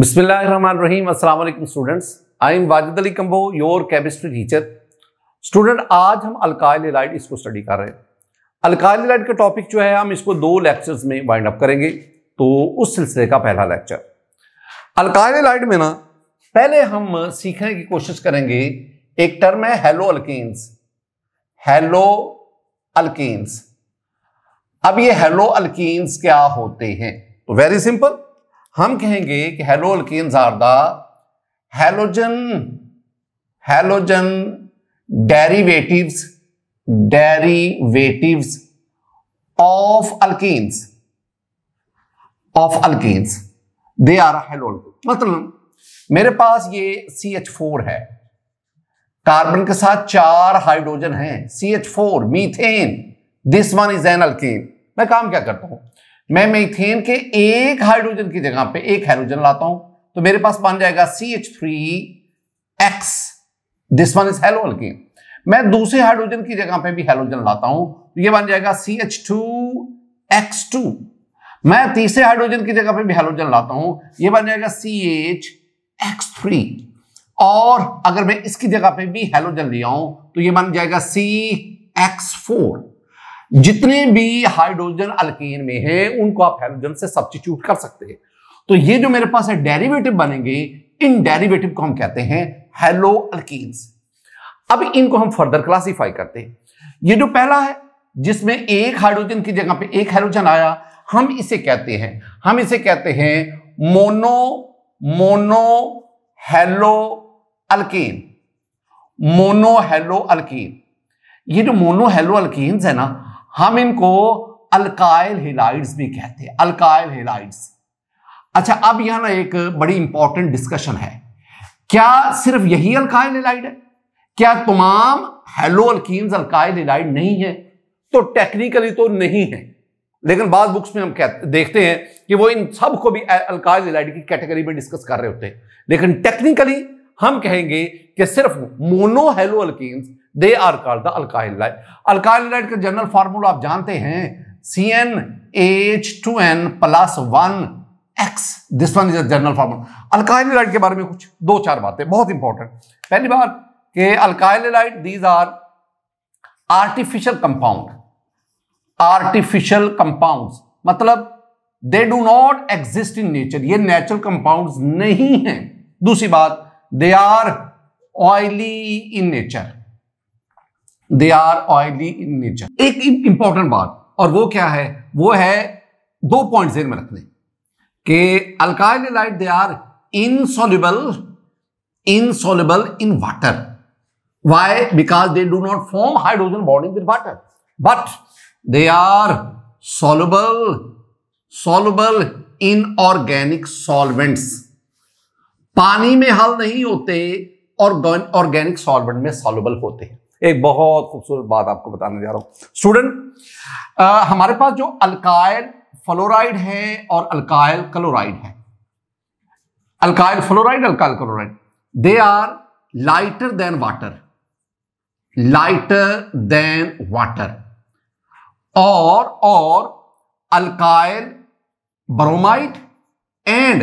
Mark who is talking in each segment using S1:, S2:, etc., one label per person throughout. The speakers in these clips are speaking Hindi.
S1: बिस्मिल्लाहिर्रहमानिर्रहीम अस्सलाम वालेकुम students I am Wajid Ali Kamboh your chemistry teacher student आज हम अल्काइल एलाइड इसको स्टडी कर रहे हैं अल्काइल एलाइड का टॉपिक जो है हम इसको दो लेक्चर्स में वाइंड अप करेंगे तो उस सिलसिले का पहला लेक्चर अल्काइल एलाइड में ना पहले हम सीखने की कोशिश करेंगे एक टर्म है हेलो अल्केन्स हेलो अल्केन्स अब ये हेलो अल्केन्स क्या होते हैं तो वेरी सिंपल हम कहेंगे कि हेलो की are halogen halogen derivatives derivatives of अल्किस of अल्किस they are हेलोल मतलब मेरे पास ये सी एच फोर है कार्बन के साथ चार हाइड्रोजन है C H four methane this one is N alkyne मैं काम क्या करता हूं मैं मेथेन के एक हाइड्रोजन की जगह पे एक हाइड्रोजन लाता हूं तो मेरे पास बन जाएगा C H three X this one is halo alkane मैं दूसरे हाइड्रोजन की जगह पे भी हेलोजन लाता हूं तो ये बन जाएगा C H two X two मैं तीसरे हाइड्रोजन की जगह पे भी हेलोजन लाता हूं ये बन जाएगा सी एच एक्स थ्री और अगर मैं इसकी जगह पे भी हेलोजन ले आऊं तो ये बन जाएगा सी एक्स फोर जितने भी हाइड्रोजन अल्केन में हैं उनको आप हाइड्रोजन से सब्सिट्यूट कर सकते हैं तो ये जो मेरे पास है डेरिवेटिव बनेंगे इन डेरिवेटिव को हम कहते हैं हेलो अल्किन अब इनको हम फर्दर क्लासिफाई करते हैं ये जो पहला है जिसमें एक हाइड्रोजन की जगह पे एक हाइड्रोजन आया हम इसे कहते हैं हम इसे कहते हैं mono mono halo alkane mono halo alkane ये जो मोनो हेलो अल्किन है ना हम इनको अल्काइल हेलाइड्स भी कहते हैं अल्काइल हेलाइड्स अच्छा अब यहां ना एक बड़ी इंपॉर्टेंट डिस्कशन है क्या सिर्फ यही अल्काइल हेलाइड है क्या तमाम हेलो अल्कीम्स अल्काइल हेलाइड नहीं है तो टेक्निकली तो नहीं है लेकिन बाद बुक्स में हम कहते देखते हैं कि वो इन सब को भी अल्काइल हेलाइड की कैटेगरी में डिस्कस कर रहे होते हैं लेकिन टेक्निकली हम कहेंगे कि सिर्फ mono halo alkanes they are called the alkyl halide का जनरल फार्मूला आप जानते हैं C N H two N plus one X this one is general formula halide के बारे में कुछ दो चार बातें बहुत इंपॉर्टेंट पहली बात कि halide these are artificial compound artificial compound मतलब they do not exist in nature ये नेचुरल कंपाउंड नहीं है दूसरी बात they are oily in nature they are oily in nature एक इंपॉर्टेंट बात और वो क्या है वो है दो पॉइंट में रखने के alkyl halide they are insoluble insoluble in water why because they do not form hydrogen bonding with water but they are soluble soluble in organic solvents पानी में हल नहीं होते और ऑर्गेनिक सॉल्वेंट में सॉल्यूबल होते हैं एक बहुत खूबसूरत बात आपको बताने जा रहा हूं स्टूडेंट हमारे पास जो अल्काइल फ्लोराइड है और अल्काइल क्लोराइड है alkyl fluoride alkyl chloride they are lighter than water lighter than water और और alkyl bromide and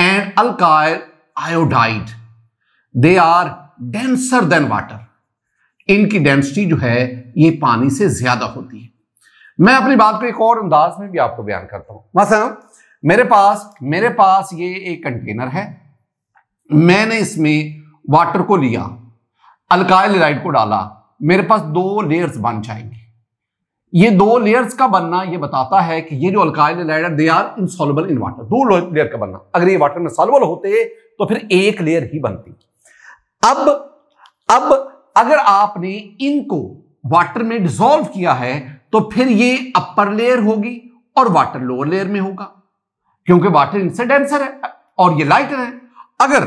S1: and alkyl iodide they are denser than water इनकी डेंसिटी जो है ये पानी से ज्यादा होती है मैं अपनी बात को एक और अंदाज में भी आपको बयान करता हूं मसलन मेरे पास मेरे पास ये एक कंटेनर है मैंने इसमें वाटर को लिया अल्काइल लाइड को डाला मेरे पास दो लेयर्स बन जाएंगे ये दो लेयर्स का बनना ये बताता है कि ये जो अल्काइल लाइड है they are insoluble in water दो लेयर का बनना अगर ये वाटर में सॉल्युबल होते तो फिर एक लेयर ही बनती अब अब अगर आपने इनको वाटर में डिजोल्व किया है तो फिर ये अपर लेयर होगी और वाटर लोअर लेयर में होगा क्योंकि वाटर इनसे डेंसर है और ये लाइटर है अगर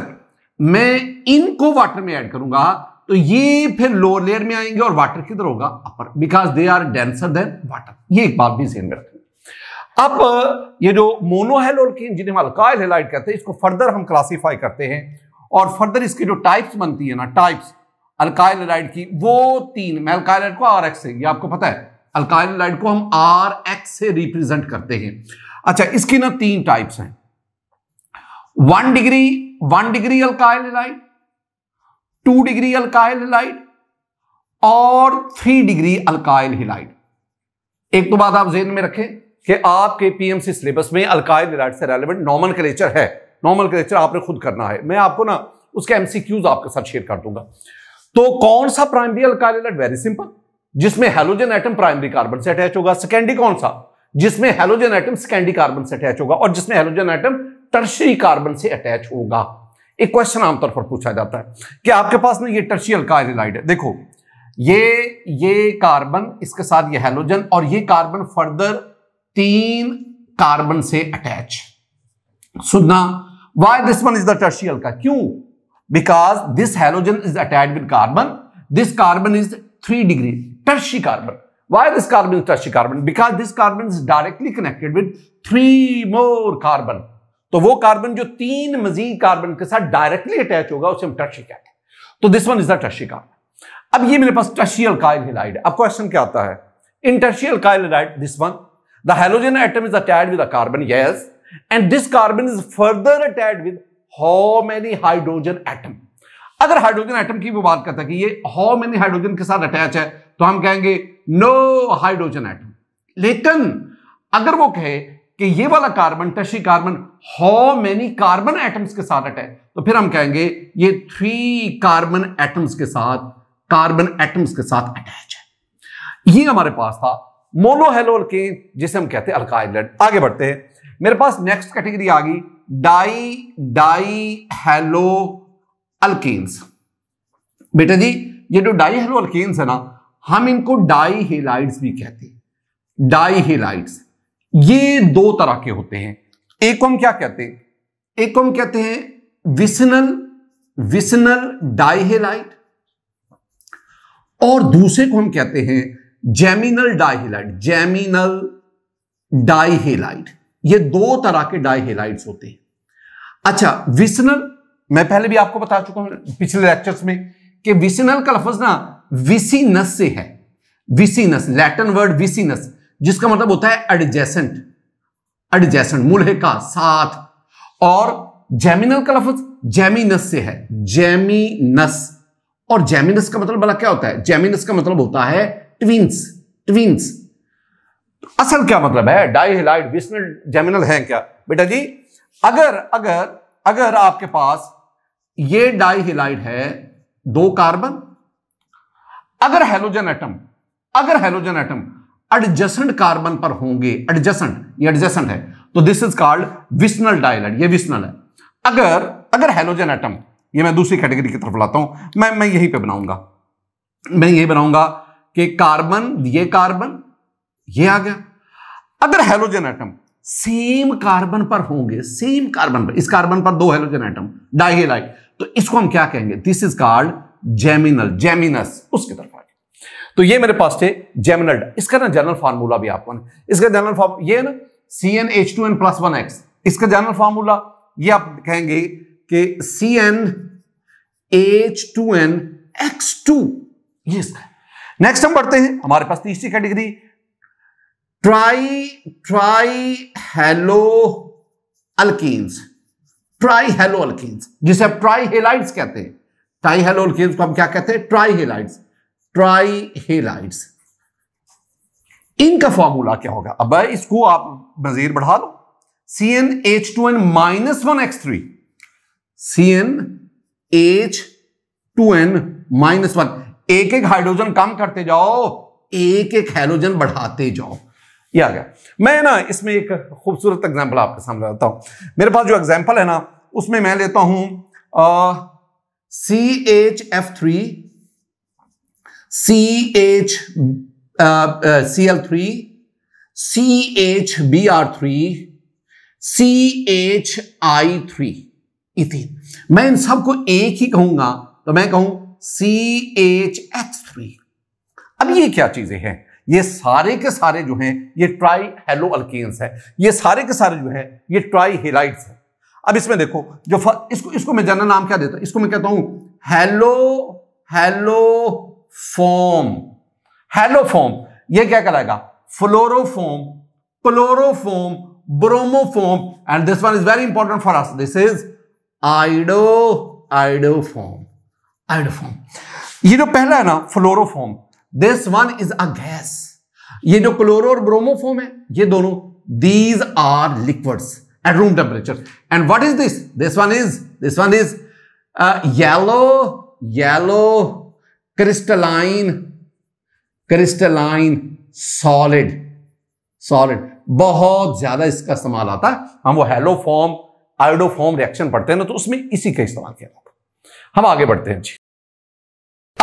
S1: मैं इनको वाटर में ऐड करूंगा तो ये फिर लोअर लेयर में आएंगे और वाटर किधर होगा upper because they are denser than water ये एक बात भी सेम रखें अब ये जो मोनोहेल की जिन्हें हम अल्काइल हेलाइट कहते हैं इसको फर्दर हम क्लासीफाई करते हैं और फर्दर इसकी जो टाइप्स बनती है ना टाइप्स अल्काइलराइड की वो तीन मैं अल्काइलराइड को आर एक्स से ये आपको पता है अल्काइलराइड को हम आर एक्स से रिप्रेजेंट करते हैं अच्छा इसकी ना तीन टाइप्स हैं one degree one degree alkyl halide two degree alkyl halide और थ्री डिग्री अल्काइल हिलाइड एक तो बात आप जेन में रखें कि आपके पीएमसी सिलेबस में अल्काइल हिलाइड से रेलिवेंट नॉर्मल कलेचर है नॉर्मल कलेचर आपने खुद करना है मैं आपको ना उसके एमसीक्यूज आपके साथ शेयर कर दूंगा तो कौन सा प्राइमरी अल्काइल वेरी सिंपल जिसमें हेलोजन आइटम प्राइमरी कार्बन से अटैच होगा सेकेंडरी कौन सा जिसमें हेलोजन आइटम सेकेंडरी कार्बन से अटैच होगा और जिसमें हेलोजन आइटम टर्शरी कार्बन से अटैच होगा एक क्वेश्चन आमतौर पर पूछा जाता है कि आपके पास ना ये टर्शी अल्काइलाइड है देखो ये ये कार्बन इसके साथ ये हेलोजन और ये कार्बन फर्दर तीन कार्बन से अटैच सुनना why this one is the tertiary का क्यों because this halogen is attached with carbon. This carbon is 3 degree, tertiary carbon. Why this carbon is tertiary carbon? Because this carbon is directly connected with three more carbon. तो वो कार्बन जो तीन मजीद carbon के साथ डायरेक्टली अटैच होगा उसे हम टर्शी कहते हैं तो this one is the tertiary carbon अब ये मेरे पास टर्शियल काइल हिलाइड अब क्वेश्चन क्या आता है in tertiary alkyl halide this one the halogen atom is attached with a carbon yes and this carbon is further attached with how many hydrogen atom अगर हाइड्रोजन एटम की भी बात करता है कि ये हाउ मेनी हाइड्रोजन के साथ अटैच है तो हम कहेंगे नो हाइड्रोजन एटम लेकिन अगर वो कहे कि ये वाला कार्बन टशी carbon how many carbon atoms के साथ अटैच तो फिर हम कहेंगे ये थ्री कार्बन एटम्स के साथ कार्बन एटम्स के साथ अटैच है ये हमारे पास था मोनोहेलोल के जिसे हम कहते हैं अल्काइलड आगे बढ़ते हैं मेरे पास नेक्स्ट कैटेगरी आ गई डाई डाई हेलो अल्केन्स बेटा जी ये जो डाई हेलो अल्केन्स है ना हम इनको डाई हेलाइड्स भी कहते हैं डाई हेलाइड्स ये दो तरह के होते हैं एक को हम क्या कहते हैं एक को हम कहते हैं विसनल विसनल डाइहेलाइट और दूसरे को हम कहते हैं जेमिनल डाइहेलाइट जेमिनल डाइहेलाइट ये दो तरह के डाई होते हैं अच्छा विसनल मैं पहले भी आपको बता चुका हूं पिछले लेक्चर्स में कि विसनल का लफज ना विसीनस से है विसीनस लैटिन वर्ड विसीनस जिसका मतलब होता है एडजेसेंट एडजेसेंट मूल का साथ और जेमिनल का लफज जेमिनस से है जेमिनस और जेमिनस का मतलब बड़ा क्या होता है जेमिनस का मतलब होता है ट्विंस ट्विंस असल क्या मतलब है डाई हिलाइड विस्नल जेमिनल है क्या बेटा जी अगर अगर अगर आपके पास ये डाई है दो कार्बन अगर हेलोजन एटम अगर हेलोजन एटम एडजेसेंट कार्बन पर होंगे एडजेसेंट ये एडजेसेंट है तो this is called vicinal dihalide ये विस्नल है अगर अगर हेलोजन एटम ये मैं दूसरी कैटेगरी की तरफ लाता हूं मैं मैं यहीं पे बनाऊंगा मैं यही बनाऊंगा कि कार्बन ये कार्बन ये आ गया अगर हेलोजन एटम सेम कार्बन पर होंगे सेम कार्बन पर इस कार्बन पर दो हेलोजन एटम डाइलाइट तो इसको हम क्या कहेंगे this is called geminal geminal उसकी तरफ आगे तो ये मेरे पास थे जेमिनल इसका ना जनरल फार्मूला भी आपको इसका जनरल फॉर्म ये ना सी N H two N plus one x इसका जनरल फार्मूला ये आप कहेंगे कि सी N H two N x to ये इसका नेक्स्ट हम बढ़ते हैं हमारे पास तीसरी category try try hello अल्किस try hello अल्किस जिसे आप ट्राई हेलाइट्स कहते हैं ट्राई हेलो अल्किस को हम क्या कहते हैं ट्राई हेलाइट्स ट्राई हेलाइट्स इनका फॉर्मूला क्या होगा अब इसको आप नजीर बढ़ा दो C N H two N minus one X three C N H two N minus one एक एक हाइड्रोजन कम करते जाओ एक एक हेलोजन बढ़ाते जाओ ये आ गया मैं ना इसमें एक खूबसूरत एग्जाम्पल आपके सामने आता हूँ मेरे पास जो एग्जाम्पल है ना उसमें मैं लेता हूं C H F three C H C L three C H B R three C H I three इतनी मैं इन सबको एक ही कहूंगा तो मैं कहूं सी एच एक्स थ्री अब ये क्या चीजें हैं ये सारे के सारे जो हैं ये ट्राई हेलो अल्केन्स है ये सारे के सारे जो है ये ट्राई हेलाइट्स है अब इसमें देखो जो फर, इसको इसको मैं जनरल नाम क्या देता हूं इसको मैं कहता हूं halo haloform haloform ये क्या कराएगा fluoroform chloroform bromoform and this one is very important for us this is iodo iodoform iodoform ये जो पहला है ना fluoroform this one is a gas ये जो क्लोरो और ब्रोमोफोम है ये दोनों these are liquids at room temperature and what is this this one is this one is yellow yellow crystalline crystalline solid solid बहुत ज्यादा इसका इस्तेमाल आता है हम वो हेलो फॉर्म फॉर्म रिएक्शन पढ़ते हैं ना तो उसमें इसी का इस्तेमाल किया जाता है हम आगे बढ़ते हैं जी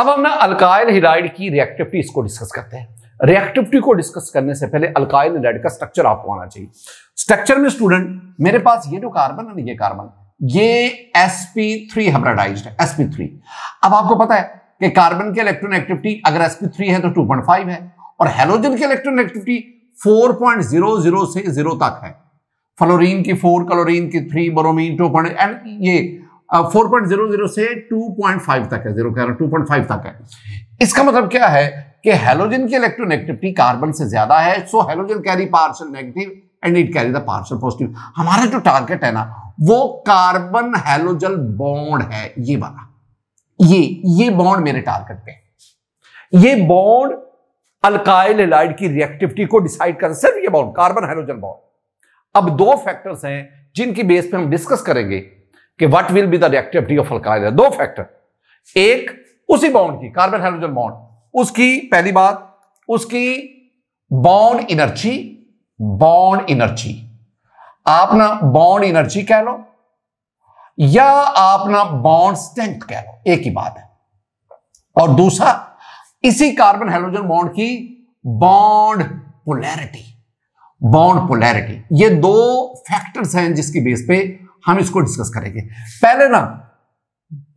S1: अब हम ना अल्काइल हिराइड की रिएक्टिविटी इसको डिस्कस करते हैं रिएक्टिविटी को डिस्कस करने से पहले अल्काइल हिराइड का स्ट्रक्चर आपको आना चाहिए स्ट्रक्चर में स्टूडेंट मेरे पास ये जो कार्बन है ना ये कार्बन ये sp3 हाइब्रिडाइज्ड है sp3 अब आपको पता है कि कार्बन की इलेक्ट्रॉन एक्टिविटी अगर sp3 है तो 2.5 है और हेलोजन की इलेक्ट्रॉन एक्टिविटी 4.00 से 0 तक है फ्लोरीन की 4 क्लोरीन की 3 ब्रोमीन 2.0 एंड ये 4.00 से 2.5 तक है जीरो कह रहा हूँ टू तक है इसका मतलब क्या है कि हेलोजन की इलेक्ट्रोनेगेटिविटी कार्बन से ज्यादा है so halogen carry partial negative and it carry the partial positive हमारा जो टारगेट है ना वो कार्बन हेलोजन बॉन्ड है ये वाला ये ये बॉन्ड मेरे टारगेट पे ये बॉन्ड अल्काइल एलाइड की रिएक्टिविटी को डिसाइड कर सिर्फ ये बॉन्ड कार्बन हाइड्रोजन बॉन्ड अब दो फैक्टर्स हैं जिनकी बेस पे हम डिस्कस करेंगे कि what will be the reactivity of alkyl दो फैक्टर एक उसी बॉन्ड की कार्बन हाइड्रोजन बॉन्ड उसकी पहली बात उसकी बॉन्ड एनर्जी बॉन्ड एनर्जी आप ना बॉन्ड एनर्जी कह लो या आप ना बॉन्ड स्ट्रेंथ कह लो एक ही बात है और दूसरा इसी कार्बन हाइड्रोजन बॉन्ड की बॉन्ड पोलैरिटी बॉन्ड पोलैरिटी ये दो फैक्टर्स हैं जिसकी बेस पे हम इसको डिस्कस करेंगे पहले ना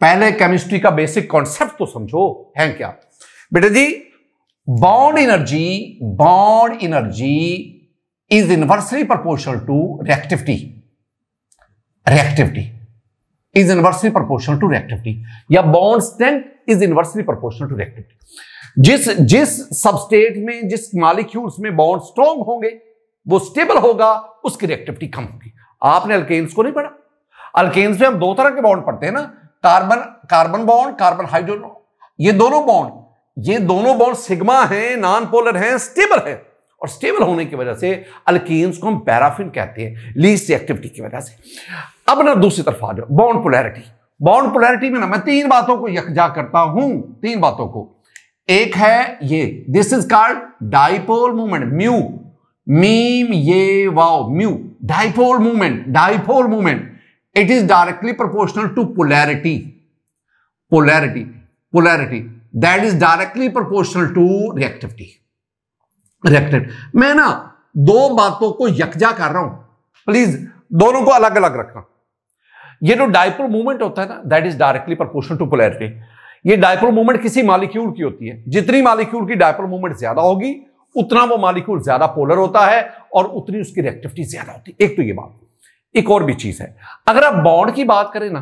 S1: पहले केमिस्ट्री का बेसिक कॉन्सेप्ट तो समझो है क्या बेटा जी bond energy bond energy is inversely proportional to reactivity reactivity is inversely proportional to reactivity या bond strength is inversely proportional to reactivity जिस जिस सबस्टेट में जिस मालिक्यूल्स में बॉन्ड स्ट्रॉन्ग होंगे वो स्टेबल होगा उसकी रिएक्टिविटी कम होगी आपने अल्केन्स को नहीं पढ़ा अल्केन्स में हम दो तरह के बॉन्ड पढ़ते हैं ना carbon carbon bond carbon hydrogen ये दोनों बॉन्ड ये दोनों बॉन्ड सिग्मा हैं नॉन पोलर हैं स्टेबल है और स्टेबल होने की वजह से अल्केन्स को हम पैराफिन कहते हैं लीस्ट एक्टिविटी की वजह से अब ना दूसरी तरफ आ जाओ बॉन्ड पोलैरिटी बॉन्ड पोलैरिटी में ना मैं तीन बातों को यकजा करता हूं तीन बातों को एक है ये this is called dipole movement mu मीम ये वाओ mu dipole movement dipole movement it is directly proportional to polarity polarity polarity that is directly proportional to reactivity reactant मैं ना दो बातों को यकजा कर रहा हूं प्लीज दोनों को अलग अलग रखना ये जो डायपोल मूवमेंट होता है ना that is directly proportional to polarity ये डायपोल मूवमेंट किसी मालिक्यूल की होती है जितनी मालिक्यूल की डायपोल मूवमेंट ज्यादा होगी उतना वो मालिक्यूल ज्यादा पोलर होता है और उतनी उसकी रिएक्टिविटी ज्यादा होती एक तो ये बात एक और भी चीज है अगर आप बॉन्ड की बात करें ना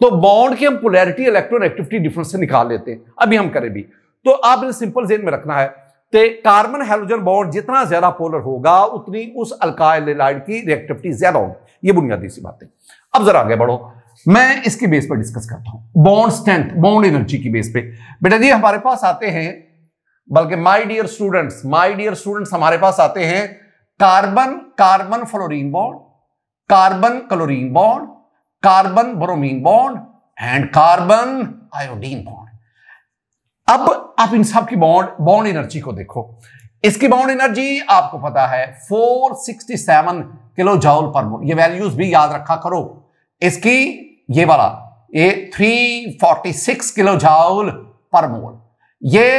S1: तो बॉन्ड की हम पोलैरिटी इलेक्ट्रॉन एक्टिविटी डिफरेंस से निकाल लेते हैं अभी हम करें भी तो आपने सिंपल जेन में रखना है तो कार्बन हाइड्रोजन बॉन्ड जितना ज्यादा पोलर होगा उतनी उस अल्काइलाइड की रिएक्टिविटी ज्यादा होगी ये बुनियादी सी बातें अब जरा आगे बढ़ो मैं इसकी बेस पर डिस्कस करता हूं बॉन्ड स्ट्रेंथ बॉन्ड एनर्जी की बेस पे बेटा जी हमारे पास आते हैं बल्कि my dear students my dear students हमारे पास आते हैं carbon carbon fluorine bond carbon chlorine bond carbon bromine bond and carbon iodine bond अब आप इन सब की बॉन्ड बॉन्ड एनर्जी को देखो इसकी बाउंड एनर्जी आपको पता है 467 किलो जाउल पर मोल ये वैल्यूज भी याद रखा करो इसकी ये वाला ये 346 किलो जाउल पर मोल ये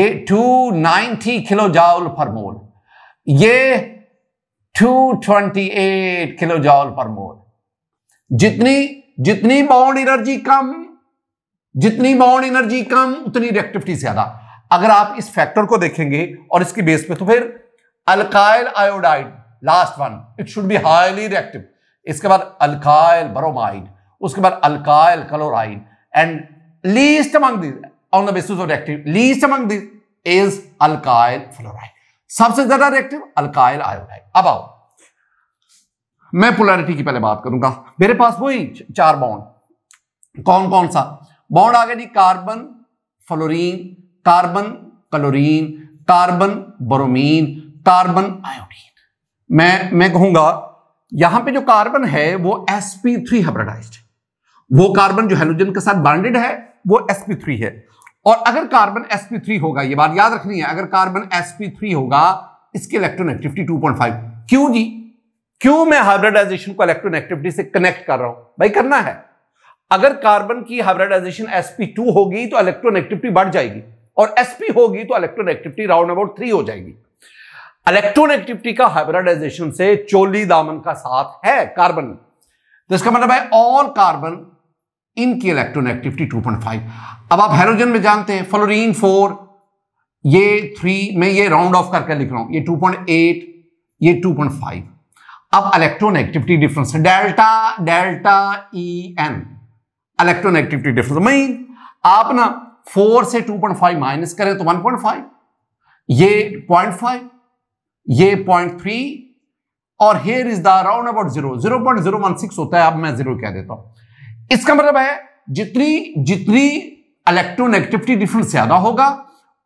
S1: ये 290 किलो जाउल पर मोल ये 228 किलो जॉल पर मोल जितनी जितनी बाउंड एनर्जी कम जितनी बाउंड एनर्जी कम उतनी रिएक्टिविटी ज्यादा अगर आप इस फैक्टर को देखेंगे और इसकी बेस पे तो फिर alkyl iodide last one it should be highly reactive इसके बाद अल्काइल ब्रोमाइड उसके बाद alkyl chloride and least among this on the basis of reactive least among this is alkyl fluoride सबसे ज्यादा रिएक्टिव अल्काइल आयोडाइड अब आओ मैं पोलैरिटी की पहले बात करूंगा मेरे पास वही चार बॉन्ड कौन कौन सा बॉन्ड आ गया जी carbon fluorine carbon chlorine carbon bromine carbon iodine मैं मैं कहूंगा यहां पे जो कार्बन है वो sp3 थ्री हाइब्रिडाइज्ड वो कार्बन जो हेलोजन के साथ बांडेड है वो sp3 है और अगर कार्बन sp3 होगा ये बात याद रखनी है अगर कार्बन sp3 होगा इसकी इलेक्ट्रोनेगेटिविटी 2.5 क्यों जी क्यों मैं हाइब्रिडाइजेशन को इलेक्ट्रोनेगेटिविटी से कनेक्ट कर रहा हूं भाई करना है अगर कार्बन की हाइब्रिडाइजेशन sp2 होगी तो इलेक्ट्रोनेगेटिविटी बढ़ जाएगी और sp होगी तो इलेक्ट्रोनेगेटिविटी राउंड अबाउट थ्री हो जाएगी इलेक्ट्रोनेगेटिविटी का हाइब्रिडाइजेशन से चोली दामन का साथ है कार्बन तो इसका मतलब है ऑल कार्बन इनकी इलेक्ट्रॉन एक्टिविटी 2.5 अब आप हाइड्रोजन में जानते हैं फ्लोरीन 4 ये 3 मैं ये राउंड ऑफ करके लिख रहा हूं ये 2.8 ये 2.5 अब electron activity difference delta delta E N electron activity difference mean आप ना 4 से 2.5 माइनस करें तो 1.5 ये 0.5 ये 0.3 और here is the round about zero zero point zero one six होता है अब मैं जीरो कह देता हूं इसका मतलब है जितनी जितनी इलेक्ट्रोनेगेटिविटी डिफरेंस ज्यादा होगा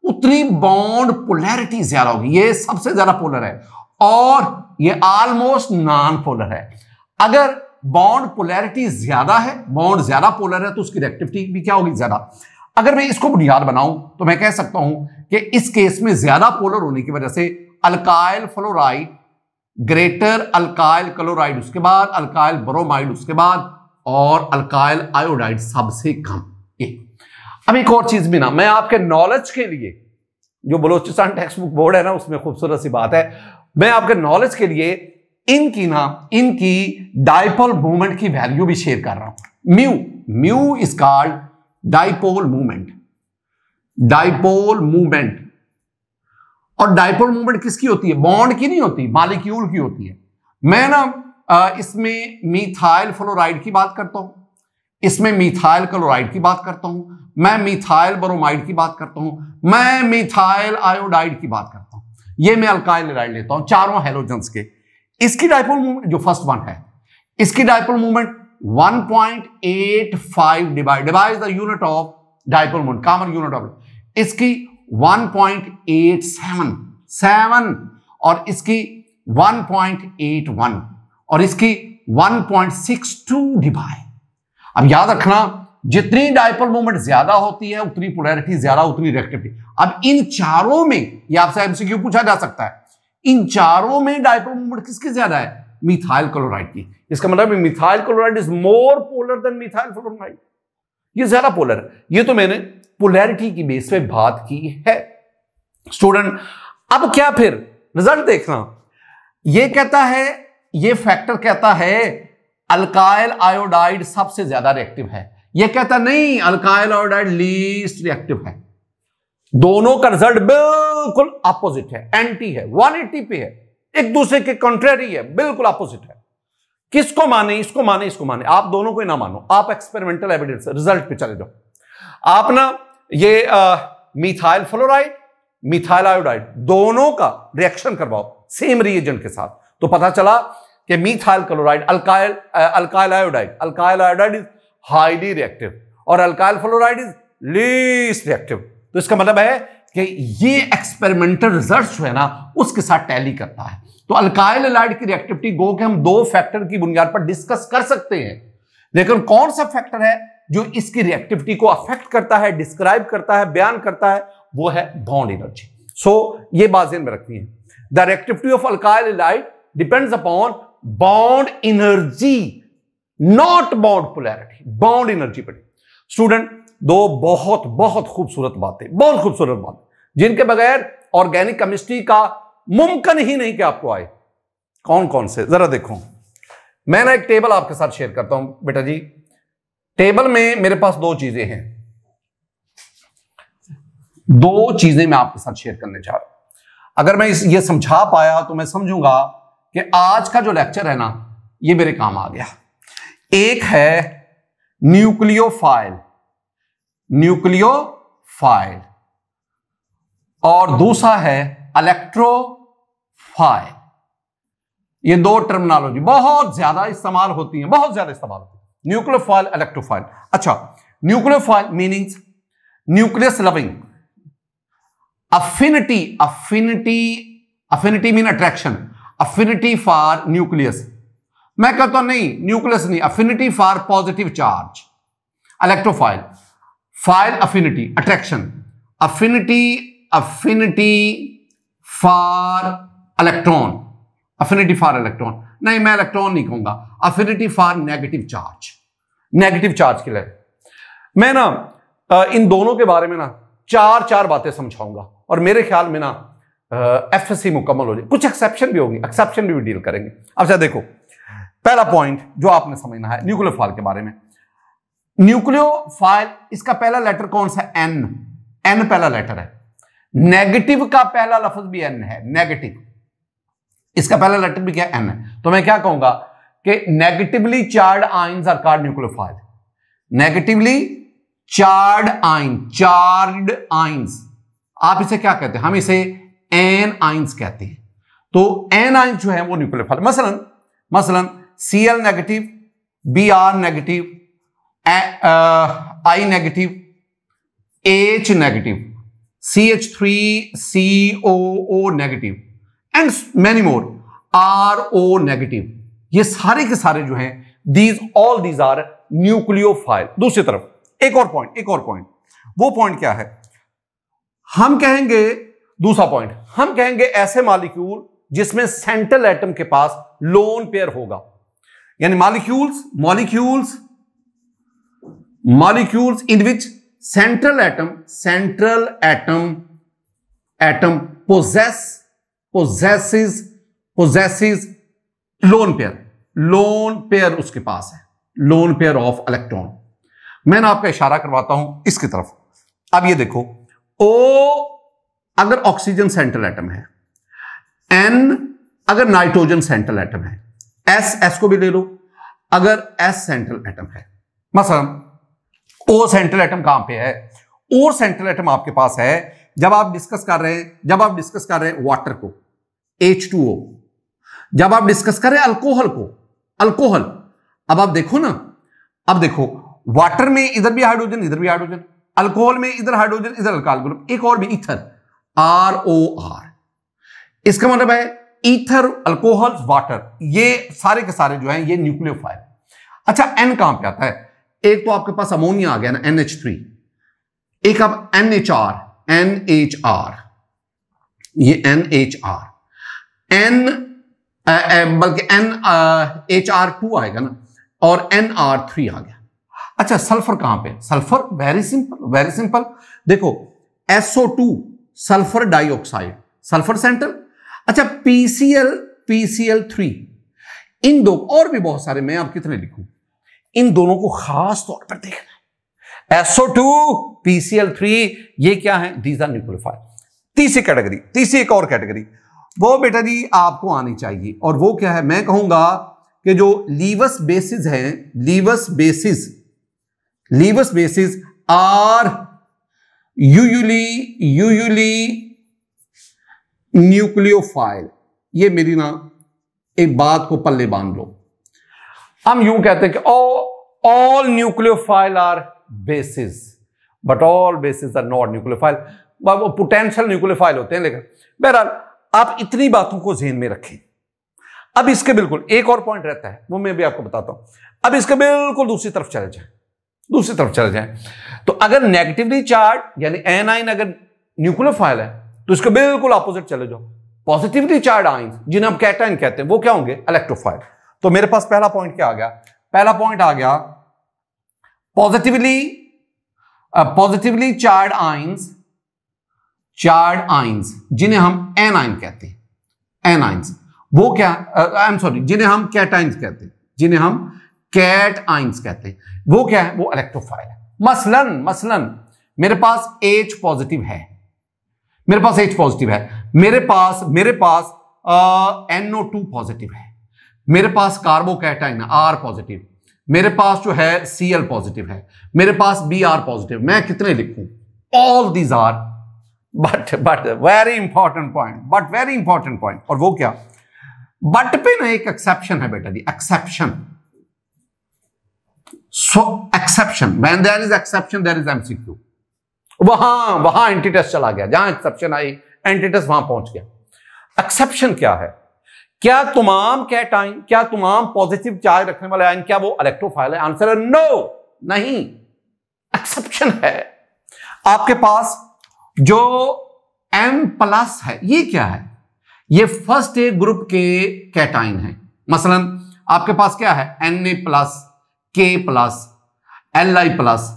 S1: उतनी बॉन्ड पोलैरिटी ज्यादा होगी ये सबसे ज्यादा पोलर है और ये ऑलमोस्ट नॉन पोलर है अगर बॉन्ड पोलैरिटी ज्यादा है बॉन्ड ज्यादा पोलर है तो उसकी रिएक्टिविटी भी क्या होगी ज्यादा अगर मैं इसको बुनियाद बनाऊं तो मैं कह सकता हूं कि इस केस में ज्यादा पोलर होने की वजह से alkyl fluoride greater alkyl chloride उसके बाद अल्काइल ब्रोमाइड उसके बाद और अल्काइल आयोडाइड सबसे कम ये अब एक और चीज भी ना मैं आपके नॉलेज के लिए जो बलोचिस्तान टेक्स्ट बुक बोर्ड है ना उसमें खूबसूरत सी बात है मैं आपके नॉलेज के लिए इनकी ना इनकी डायपोल मूवमेंट की वैल्यू भी शेयर कर रहा हूं mu mu is called dipole movement dipole movement और डायपोल मूवमेंट किसकी होती है बॉन्ड की नहीं होती मालिक्यूल की होती है मैं ना इसमें मिथाइल फ्लोराइड की बात करता हूं इसमें मिथाइल क्लोराइड की बात करता हूं मैं मिथाइल ब्रोमाइड की बात करता हूं मैं मिथाइल आयोडाइड की बात करता हूं ये मैं अल्काइल एलाइड लेता हूं चारों हेलोजन्स के इसकी डायपोल मूवमेंट जो फर्स्ट वन है इसकी dipole movement 1.85 point eight five divide divide the unit of dipole movement common unit of इसकी 1.87 7 और इसकी 1.81 पॉइंट एट वन और इसकी 1.62 डिवाई अब याद रखना जितनी डायपल मोमेंट ज्यादा होती है उतनी पोलैरिटी ज्यादा उतनी रिएक्टिविटी अब इन चारों में ये आपसे एमसीक्यू पूछा जा सकता है इन चारों में डायपल मोमेंट किसकी ज्यादा है मिथाइल क्लोराइड की इसका मतलब methyl chloride is more polar than methyl fluoride ये ज्यादा पोलर है ये तो मैंने पोलैरिटी की बेस पे बात की है स्टूडेंट अब क्या फिर रिजल्ट देखना ये कहता है ये फैक्टर कहता है अल्काइल आयोडाइड सबसे ज्यादा रिएक्टिव है ये कहता नहीं अल्काइल आयोडाइड लीस्ट रिएक्टिव है दोनों का रिजल्ट बिल्कुल अपोजिट है एंटी है 180 पे है एक दूसरे के कंट्रेरी है बिल्कुल अपोजिट है किसको माने इसको माने इसको माने आप दोनों को ही ना मानो आप एक्सपेरिमेंटल एविडेंस रिजल्ट पे चले जाओ आप ना ये मिथाइल फ्लोराइड मिथाइल आयोडाइड दोनों का रिएक्शन करवाओ सेम रिएजेंट के साथ तो पता चला कि methyl chloride alkyl alkyl iodide alkyl iodide is highly reactive और alkyl fluoride is least reactive तो इसका मतलब है कि ये एक्सपेरिमेंटल रिजल्ट जो है ना उसके साथ टैली करता है तो अल्काइल एलाइड की रिएक्टिविटी गो के हम दो फैक्टर की बुनियाद पर डिस्कस कर सकते हैं लेकिन कौन सा फैक्टर है जो इसकी रिएक्टिविटी को अफेक्ट करता है डिस्क्राइब करता है बयान करता है वो है बॉन्ड एनर्जी सो so, ये बात में रखनी है the reactivity of alkyl halide depends upon bond energy not bond polarity bond energy पर स्टूडेंट दो बहुत बहुत खूबसूरत बातें बहुत खूबसूरत बात जिनके बगैर ऑर्गेनिक केमिस्ट्री का मुमकिन ही नहीं कि आपको आए कौन कौन से जरा देखो मैं ना एक टेबल आपके साथ शेयर करता हूं बेटा जी टेबल में मेरे पास दो चीजें हैं दो चीजें मैं आपके साथ शेयर करने जा रहा हूं अगर मैं इस ये समझा पाया तो मैं समझूंगा कि आज का जो लेक्चर है ना ये मेरे काम आ गया एक है न्यूक्लियोफाइल न्यूक्लियोफाइल और दूसरा है इलेक्ट्रोफाइल ये दो टर्मिनोलॉजी बहुत ज्यादा इस्तेमाल होती है बहुत ज्यादा इस्तेमाल होती है न्यूक्लियोफाइल इलेक्ट्रोफाइल अच्छा nucleophile meanings nucleus loving affinity affinity affinity mean attraction affinity for nucleus मैं कहता हूं नहीं न्यूक्लियस नहीं affinity for positive charge electrophile file affinity attraction affinity affinity for electron affinity for electron नहीं मैं इलेक्ट्रॉन नहीं कहूंगा affinity for negative charge negative charge के लिए मैं ना इन दोनों के बारे में ना चार चार बातें समझाऊंगा और मेरे ख्याल में ना एफ एस सी मुकम्मल हो जाए कुछ एक्सेप्शन भी होंगे एक्सेप्शन भी, भी डील करेंगे अच्छा देखो पहला पॉइंट जो आपने समझना है न्यूक्लियो फाइल के बारे में न्यूक्लियो फाइल इसका पहला लेटर कौन सा एन एन पहला लेटर है नेगेटिव का पहला लफ्ज भी एन है नेगेटिव इसका पहला लेटर भी क्या एन है तो मैं क्या कहूंगा कि negatively charged ion are called nucleophile negatively charged ion charged ion आप इसे क्या कहते हैं हम इसे एन आइंस कहते हैं तो एन आइंस जो है वो न्यूक्लियर फाइल मसलन मसलन C L negative B R negative I negative H negative C H three C O O negative and many more R O negative ये सारे के सारे जो हैं these all these are nucleophile दूसरी तरफ एक और पॉइंट एक और पॉइंट वो पॉइंट क्या है हम कहेंगे दूसरा पॉइंट हम कहेंगे ऐसे मालिक्यूल जिसमें सेंट्रल एटम के पास लोन पेयर होगा यानी molecules molecules molecules in which central atom central atom atom possess possesses possesses lone pair lone pair उसके पास है लोन पेयर ऑफ इलेक्ट्रॉन मैंने आपका इशारा करवाता हूं इसकी तरफ अब ये देखो ओ अगर ऑक्सीजन सेंट्रल एटम है एन अगर नाइट्रोजन सेंट्रल एटम है एस एस को भी ले लो अगर एस सेंट्रल एटम है मसलन ओ सेंट्रल एटम कहां पे है ओ सेंट्रल एटम आपके पास है जब आप डिस्कस कर रहे हैं जब आप डिस्कस कर रहे हैं वाटर को एच टू ओ जब आप डिस्कस कर रहे हैं अल्कोहल को अल्कोहल अब आप देखो ना अब देखो वाटर में इधर भी हाइड्रोजन इधर भी हाइड्रोजन अल्कोहल में इधर हाइड्रोजन इधर अल्काल ग्रुप एक और भी इथर आर ओ आर इसका मतलब है ईथर अल्कोहल वाटर ये सारे के सारे जो है ये न्यूक्लियोफाइल अच्छा एन कहां पे आता है एक तो आपके पास अमोनिया आ गया ना एन एच थ्री एक अब N H R N H R ये एन एच आर एन बल्कि एन एच आर टू आएगा ना और एन आर थ्री आ गया अच्छा सल्फर कहां पे sulphur very simple very simple देखो SO two sulphur dioxide sulphur centre अच्छा पीसीएल पीसीएल थ्री इन दो और भी बहुत सारे मैं आप कितने लिखूं इन दोनों को खास तौर पर देखना है एसओ टू पीसीएल थ्री ये क्या है दीज आर न्यूक्लिफाइड तीसरी कैटेगरी तीसरी एक और कैटेगरी वो बेटा जी आपको आनी चाहिए और वो क्या है मैं कहूंगा कि जो लीवस बेसिस हैं Lewis bases Lewis bases are usually usually nucleophile ये मेरी ना एक बात को पल्ले बांध लो हम यूं कहते हैं कि all nucleophile are bases but all bases are not nucleophile वो पोटेंशियल न्यूक्लियोफाइल होते हैं लेकिन बहरहाल आप इतनी बातों को जहन में रखें अब इसके बिल्कुल एक और पॉइंट रहता है वो मैं भी आपको बताता हूं अब इसके बिल्कुल दूसरी तरफ चले जाए दूसरी तरफ चले जाए तो अगर नेगेटिवली चार्ज यानी एन आइन अगर न्यूक्लियोफाइल है तो इसके बिल्कुल अपोजिट चले जाओ पॉजिटिवली चार्ज आइन जिन्हें हम कैटाइन कहते हैं वो क्या होंगे इलेक्ट्रोफाइल तो मेरे पास पहला पॉइंट क्या आ गया पहला पॉइंट आ गया positively positively charged ions charged ions जिन्हें हम एन आइन कहते हैं एन आइंस वो क्या आई एम सॉरी जिन्हें हम कैटाइंस कहते हैं जिन्हें हम कैट आइंस कहते हैं वो क्या है वो इलेक्ट्रोफाइल है मसलन मसलन मेरे पास एच पॉजिटिव है मेरे पास एच पॉजिटिव है मेरे पास मेरे पास एनओ टू पॉजिटिव है मेरे पास कार्बोकैटाइन आर पॉजिटिव मेरे पास जो है सी एल पॉजिटिव है मेरे पास बी आर पॉजिटिव मैं कितने लिखूं all these are but but very important point but very important point और वो क्या बट पे ना एक एक्सेप्शन है बेटा जी exception so exception when there is exception there is mcq वहां वहां एंटी टेस्ट चला गया जहां एक्सेप्शन आई एंटी टेस्ट वहां पहुंच गया एक्सेप्शन क्या है क्या तमाम कैटाइन क्या तमाम पॉजिटिव चार्ज रखने वाले आइन क्या वो इलेक्ट्रोफाइल है आंसर है नो नहीं एक्सेप्शन है आपके पास जो एम प्लस है ये क्या है ये फर्स्ट ए ग्रुप के कैटाइन है मसलन आपके पास क्या है N A plus K plus L I plus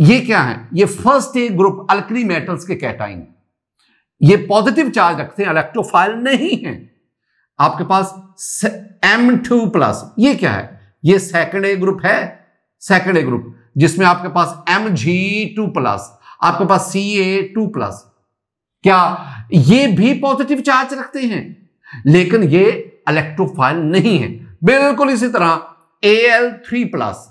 S1: ये क्या है ये first A group alkali metals के कैटाइन ये पॉजिटिव चार्ज रखते हैं इलेक्ट्रोफाइल नहीं है आपके पास एम टू प्लस ये क्या है ये सेकंड ए ग्रुप है सेकंड ए ग्रुप जिसमें आपके पास एम जी टू प्लस आपके पास सी ए टू प्लस क्या ये भी पॉजिटिव चार्ज रखते हैं लेकिन ये इलेक्ट्रोफाइल नहीं है बिल्कुल इसी तरह ए एल थ्री प्लस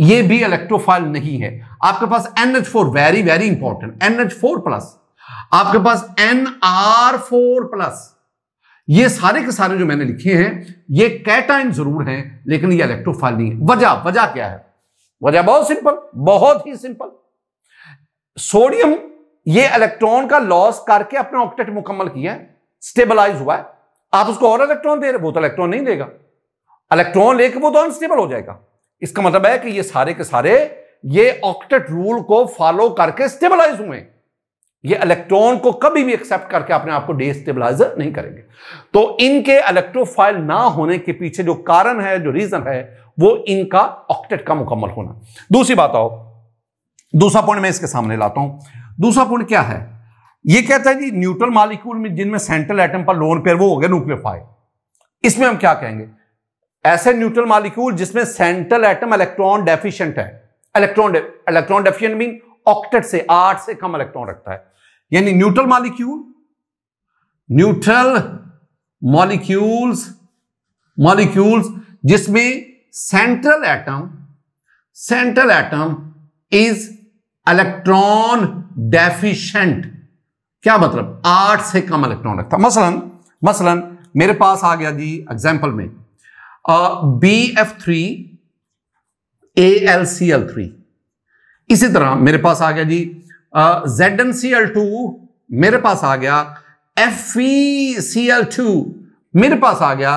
S1: ये भी इलेक्ट्रोफाइल नहीं है आपके पास N H four very very important N H four plus आपके पास एन आर फोर प्लस ये सारे के सारे जो मैंने लिखे हैं ये कैटाइन जरूर हैं लेकिन ये इलेक्ट्रोफाइल नहीं है वजह वजह क्या है वजह बहुत सिंपल बहुत ही सिंपल सोडियम ये इलेक्ट्रॉन का लॉस करके अपने ऑक्टेट मुकम्मल किया है स्टेबलाइज हुआ है आप उसको और इलेक्ट्रॉन दे रहे वो तो इलेक्ट्रॉन नहीं देगा इलेक्ट्रॉन लेके वो तो अनस्टेबल हो जाएगा इसका मतलब है कि ये सारे के सारे ये ऑक्टेट रूल को फॉलो करके स्टेबलाइज हुए ये इलेक्ट्रॉन को कभी भी एक्सेप्ट करके अपने आप को डिस्टेबलाइज नहीं करेंगे तो इनके इलेक्ट्रोफाइल ना होने के पीछे जो कारण है जो रीजन है वो इनका ऑक्टेट का मुकम्मल होना दूसरी बात आओ दूसरा पॉइंट मैं इसके सामने लाता हूं दूसरा पॉइंट क्या है ये कहता है जी न्यूट्रल मालिक्यूल में जिनमें सेंट्रल एटम पर लोन पेयर वो हो गया न्यूक्लियोफाइल इसमें हम क्या कहेंगे ऐसे न्यूट्रल मालिक्यूल जिसमें सेंट्रल एटम इलेक्ट्रॉन डेफिशिएंट है electron electron deficient mean octet से आठ से कम इलेक्ट्रॉन रखता है यानी neutral molecule neutral molecules molecules जिसमें central atom central atom is electron deficient क्या मतलब आठ से कम इलेक्ट्रॉन रखता मसलन मसलन मेरे पास आ गया जी एग्जाम्पल में B F three A L C L three इसी तरह मेरे पास आ गया जी Z N C L two मेरे पास आ गया F E C L two मेरे पास आ गया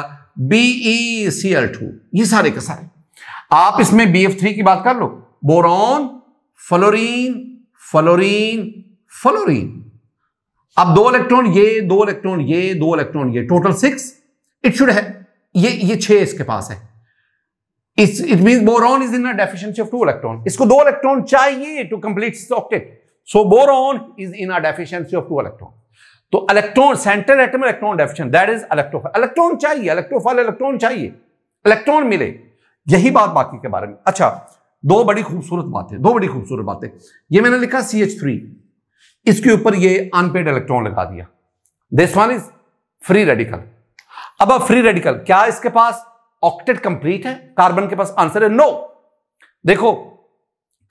S1: B E C L two ये सारे के सारे आप इसमें बी एफ थ्री की बात कर लो बोरॉन फ्लोरीन फ्लोरीन फ्लोरीन अब दो इलेक्ट्रॉन ये दो इलेक्ट्रॉन ये दो इलेक्ट्रॉन ये टोटल सिक्स इट शुड है ये ये छह इसके पास है it mean boron is in deficiency of two electron इसको दो इलेक्ट्रॉन चाहिए to complete octet so boron is in deficiency of two electron तो electron central atom electron deficient that is electrophile electron चाहिए इलेक्ट्रोफाइल इलेक्ट्रॉन चाहिए इलेक्ट्रॉन मिले यही बात बाकी के बारे में अच्छा दो बड़ी खूबसूरत बातें दो बड़ी खूबसूरत बातें ये मैंने लिखा सी एच थ्री इसके ऊपर ये अनपेड इलेक्ट्रॉन लगा दिया this one is free radical अब अब फ्री रेडिकल क्या इसके पास ऑक्टेट कंप्लीट है कार्बन के पास आंसर है नो देखो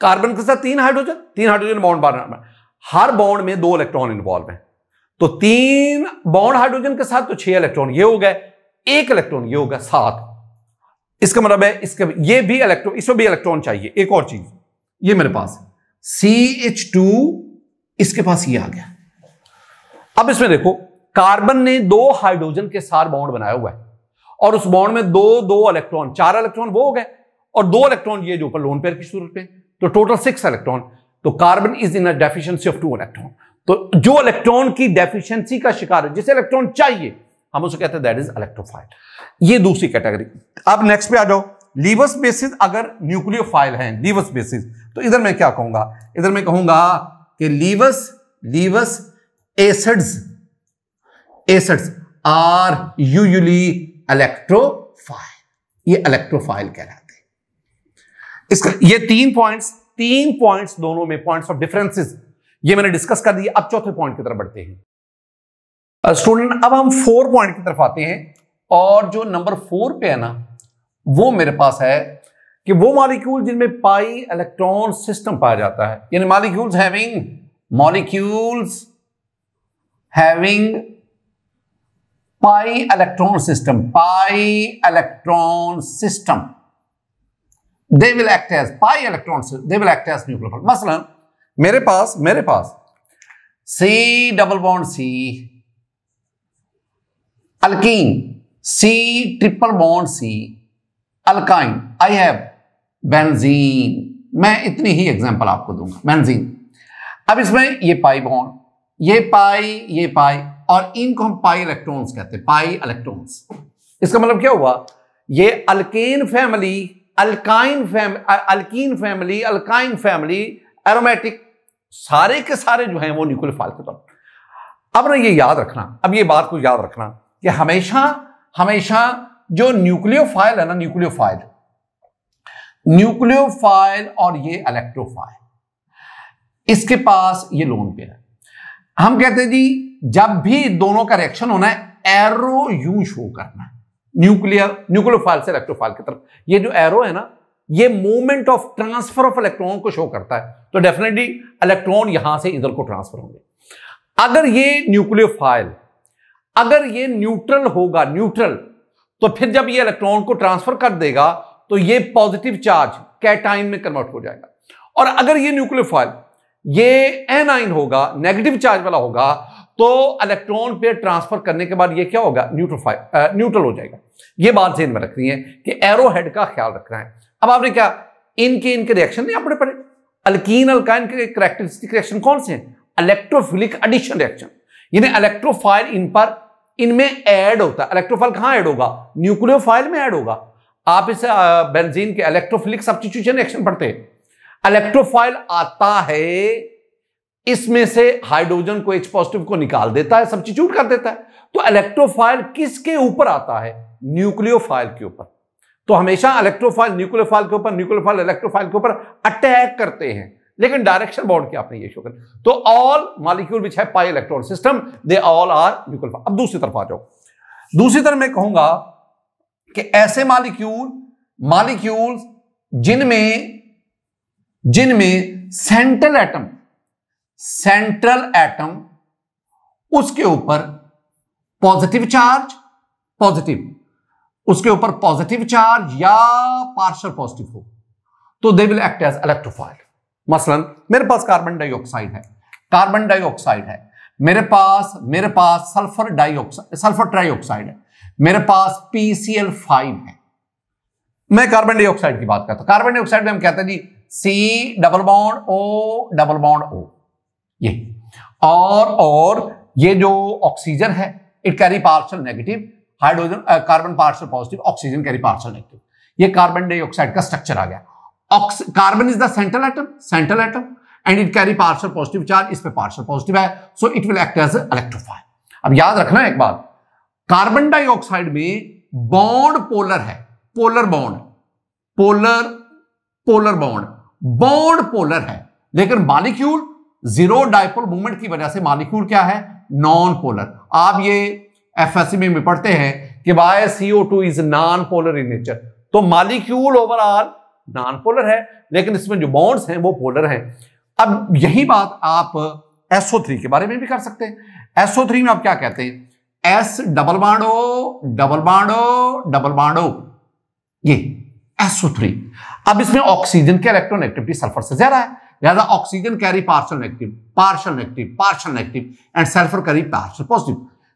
S1: कार्बन के साथ तीन हाइड्रोजन तीन हाइड्रोजन बॉन्ड बार हर बॉन्ड में दो इलेक्ट्रॉन इन्वॉल्व है तो तीन बॉन्ड हाइड्रोजन के साथ तो छह इलेक्ट्रॉन ये हो गए एक इलेक्ट्रॉन ये होगा सात इसका मतलब है इसके ये भी इलेक्ट्रॉन इसमें भी इलेक्ट्रॉन चाहिए एक और चीज ये मेरे पास सी एच टू इसके पास ये आ गया अब इसमें देखो कार्बन ने दो हाइड्रोजन के सार बाउंड बनाया हुआ है और उस बाउंड में दो दो इलेक्ट्रॉन चार इलेक्ट्रॉन वो हो गए और दो इलेक्ट्रॉन ये जो ऊपर लोन पेयर की सूरत में तो टोटल सिक्स इलेक्ट्रॉन तो carbon is in deficiency of two electron तो जो इलेक्ट्रॉन की डेफिशिएंसी का शिकार है जिसे इलेक्ट्रॉन चाहिए हम उसे कहते हैं दैट इज इलेक्ट्रोफाइल ये दूसरी कैटेगरी अब नेक्स्ट पे आ जाओ लीवस बेसिस अगर न्यूक्लियोफाइल है लीवस बेसिस तो इधर मैं क्या कहूंगा इधर मैं कहूंगा कि Lewis Lewis acids acids are usually electrophile ये इलेक्ट्रोफाइल कहलाते हैं इसका ये तीन पॉइंट्स तीन पॉइंट्स दोनों में पॉइंट्स ऑफ डिफरेंसेस ये मैंने डिस्कस कर दिया अब चौथे पॉइंट की तरफ बढ़ते हैं स्टूडेंट अब हम फोर पॉइंट की तरफ आते हैं और जो नंबर फोर पे है ना वो मेरे पास है कि वो मॉलिक्यूल जिनमें पाई इलेक्ट्रॉन सिस्टम पाया जाता है यानी molecules having molecules having pi electron system pi electron system they will act as pi electron they will act as nucleophile मसलन मेरे पास मेरे पास C double bond C alkene C triple bond C alkyne I have benzene मैं इतनी ही एग्जांपल आपको दूंगा बेंजीन अब इसमें ये पाई बॉन्ड ये पाई ये पाई और इनको हम पाई इलेक्ट्रॉन्स कहते हैं पाई इलेक्ट्रॉन्स इसका मतलब क्या हुआ ये alkane family alkyne family alkene family alkyne family aromatic सारे के सारे जो हैं वो न्यूक्लियर फाइल के तौर अब ना ये याद रखना अब ये बात को याद रखना कि हमेशा हमेशा जो न्यूक्लियोफाइल है ना न्यूक्लियोफाइल न्यूक्लियोफाइल और ये इलेक्ट्रोफाइल इसके पास ये लोन पेयर है हम कहते हैं जी जब भी दोनों का रिएक्शन होना है एरो यू शो करना है न्यूक्लियर न्यूक्लियोफाइल से इलेक्ट्रोफाइल की तरफ ये जो एरो है ना ये movement of transfer of electron को शो करता है तो डेफिनेटली इलेक्ट्रॉन यहां से इधर को ट्रांसफर होंगे अगर ये न्यूक्लियोफाइल अगर ये न्यूट्रल होगा न्यूट्रल तो फिर जब ये इलेक्ट्रॉन को ट्रांसफर कर देगा तो ये पॉजिटिव चार्ज कैटाइन में कन्वर्ट हो जाएगा और अगर ये न्यूक्लियोफाइल ये एनाइन होगा नेगेटिव चार्ज वाला होगा तो इलेक्ट्रॉन पे ट्रांसफर करने के बाद ये क्या होगा न्यूट्रोफाइ न्यूट्रल हो जाएगा ये बात जेन में रखनी है कि एरो हेड का ख्याल रखना है अब आपने क्या इनके इनके रिएक्शन नहीं आपने पढ़े अल्कीन अल्काइन के करेक्टरिस्टिक रिएक्शन कौन से हैं इलेक्ट्रोफिलिक एडिशन रिएक्शन यानी इलेक्ट्रोफाइल इन पर इनमें ऐड होता है इलेक्ट्रोफाइल कहां ऐड होगा न्यूक्लियोफाइल में ऐड होगा आप इसे बेंजीन के इलेक्ट्रोफिलिक सब्सटीट्यूशन रिएक्शन पढ़ते हैं इलेक्ट्रोफाइल आता है इसमें से हाइड्रोजन को एच पॉजिटिव को निकाल देता है सब्सिट्यूट कर देता है तो इलेक्ट्रोफाइल किसके ऊपर आता है न्यूक्लियोफाइल के ऊपर तो हमेशा इलेक्ट्रोफाइल न्यूक्लियोफाइल के ऊपर न्यूक्लियोफाइल इलेक्ट्रोफाइल के ऊपर अटैक करते हैं लेकिन डायरेक्शन बॉन्ड की आपने ये शो कर तो ऑल मालिक्यूल विच है pi electron system they all are nucleophile अब दूसरी तरफ आ जाओ दूसरी तरफ मैं कहूंगा कि ऐसे मालिक्यूल मालिक्यूल जिनमें जिनमें सेंट्रल एटम सेंट्रल एटम उसके ऊपर पॉजिटिव चार्ज पॉजिटिव उसके ऊपर पॉजिटिव चार्ज या पार्शल पॉजिटिव हो तो they will act as electrophile मसलन मेरे पास कार्बन डाइऑक्साइड है कार्बन डाइऑक्साइड है मेरे पास मेरे पास सल्फर डाइऑक्साइड सल्फर ट्राइऑक्साइड है मेरे पास पीसीएल फाइव है मैं कार्बन डाइऑक्साइड की बात करता हूं कार्बन डाइऑक्साइड में हम कहते हैं जी C double bond O double bond O ये और और ये जो ऑक्सीजन है it carry partial negative hydrogen carbon partial positive oxygen carry partial negative ये कार्बन डाइऑक्साइड का स्ट्रक्चर आ गया carbon is the central atom central atom and it carry partial positive charge इस पे पार्शल पॉजिटिव है so it will act as electrophile अब याद रखना एक बात कार्बन डाइऑक्साइड में बॉन्ड पोलर है polar bond polar polar bond bond polar है लेकिन मालिक्यूल जीरो डायपोल मूवमेंट की वजह से मालिक्यूल क्या है नॉन पोलर आप ये एफ में, भी पढ़ते हैं कि by CO two is non polar in nature तो मालिक्यूल ओवरऑल नॉन पोलर है लेकिन इसमें जो बॉन्ड्स हैं वो पोलर हैं अब यही बात आप एसओ थ्री के बारे में भी कर सकते हैं एसओ थ्री में आप क्या कहते हैं S double bond O double bond O double bond O ये एसओ थ्री अब इसमें ऑक्सीजन के इलेक्ट्रॉन एक्टिविटी सल्फर से ज्यादा है लिहाजा oxygen carry partial negative partial negative partial negative and sulphur carry partial positive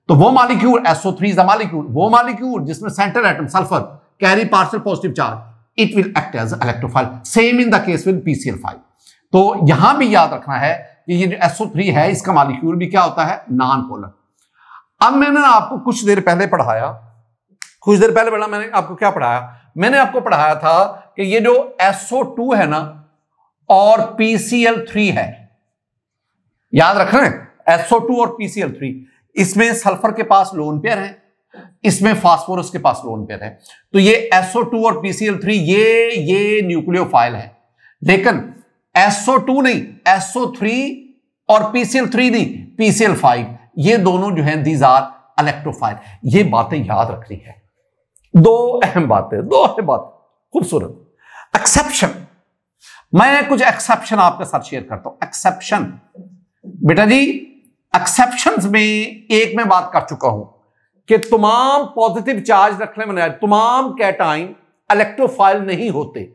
S1: तो वो molecule SO three is molecule वो मालिक्यूल जिसमें central atom sulphur carry partial positive charge it will act as electrophile same in the case with PCl five तो यहां भी याद रखना है कि ये जो एसओ थ्री है इसका मालिक्यूल भी क्या होता है नॉन पोलर अब मैंने आपको कुछ देर पहले पढ़ाया कुछ देर पहले पढ़ा मैंने आपको क्या पढ़ाया मैंने आपको पढ़ाया था कि ये जो SO2 है ना और पीसीएल थ्री है याद रखना है एसओ टू और पीसीएल थ्री इसमें सल्फर के पास लोन पेयर है इसमें फास्फोरस के पास लोन पेयर है तो ये एसओ टू और पीसीएल थ्री ये ये न्यूक्लियोफाइल है लेकिन एसओ टू नहीं एसओ थ्री और पीसीएल थ्री नहीं पीसीएल फाइव ये दोनों जो है दीज आर इलेक्ट्रोफाइल ये बातें याद रखनी है दो अहम बातें दो अहम बातें खूबसूरत एक्सेप्शन मैं कुछ एक्सेप्शन आपके साथ शेयर करता हूं एक्सेप्शन बेटा जी एक्सेप्शन में एक मैं बात कर चुका हूं कि तमाम पॉजिटिव चार्ज रखने में तमाम कैटाइन इलेक्ट्रोफाइल नहीं होते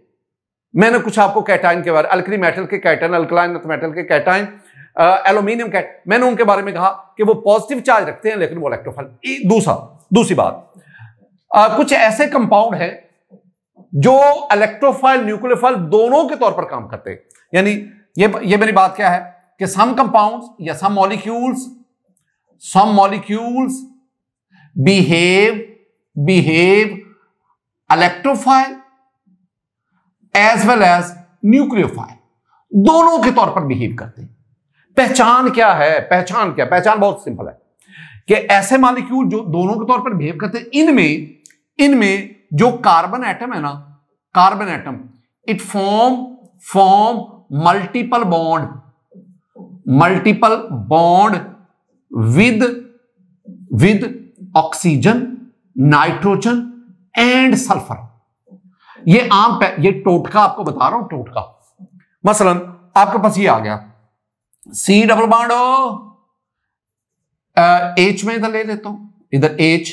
S1: मैंने कुछ आपको कैटाइन के बारे अल्क्री मेटल के कैटाइन अल्कलाइन मेटल के कैटाइन एल्यूमिनियम कैट मैंने उनके बारे में कहा कि वो पॉजिटिव चार्ज रखते हैं लेकिन वो इलेक्ट्रोफाइल दूसरा दूसरी बात आ, कुछ ऐसे कंपाउंड है जो इलेक्ट्रोफाइल न्यूक्लियोफाइल दोनों के तौर पर काम करते हैं यानी ये ये मेरी बात क्या है कि सम कंपाउंड्स या some molecules some molecules behave behave electrophile as well as nucleophile दोनों के तौर पर बिहेव करते हैं पहचान क्या है पहचान क्या पहचान बहुत सिंपल है कि ऐसे मॉलिक्यूल जो दोनों के तौर पर बिहेव करते हैं इनमें इनमें जो कार्बन एटम है ना carbon atom it form form multiple bond multiple bond with with oxygen nitrogen and sulphur ये आम पे, ये टोटका आपको बता रहा हूं टोटका मसलन आपके पास ये आ गया सी डबल बॉन्ड एच में इधर ले लेता हूं इधर एच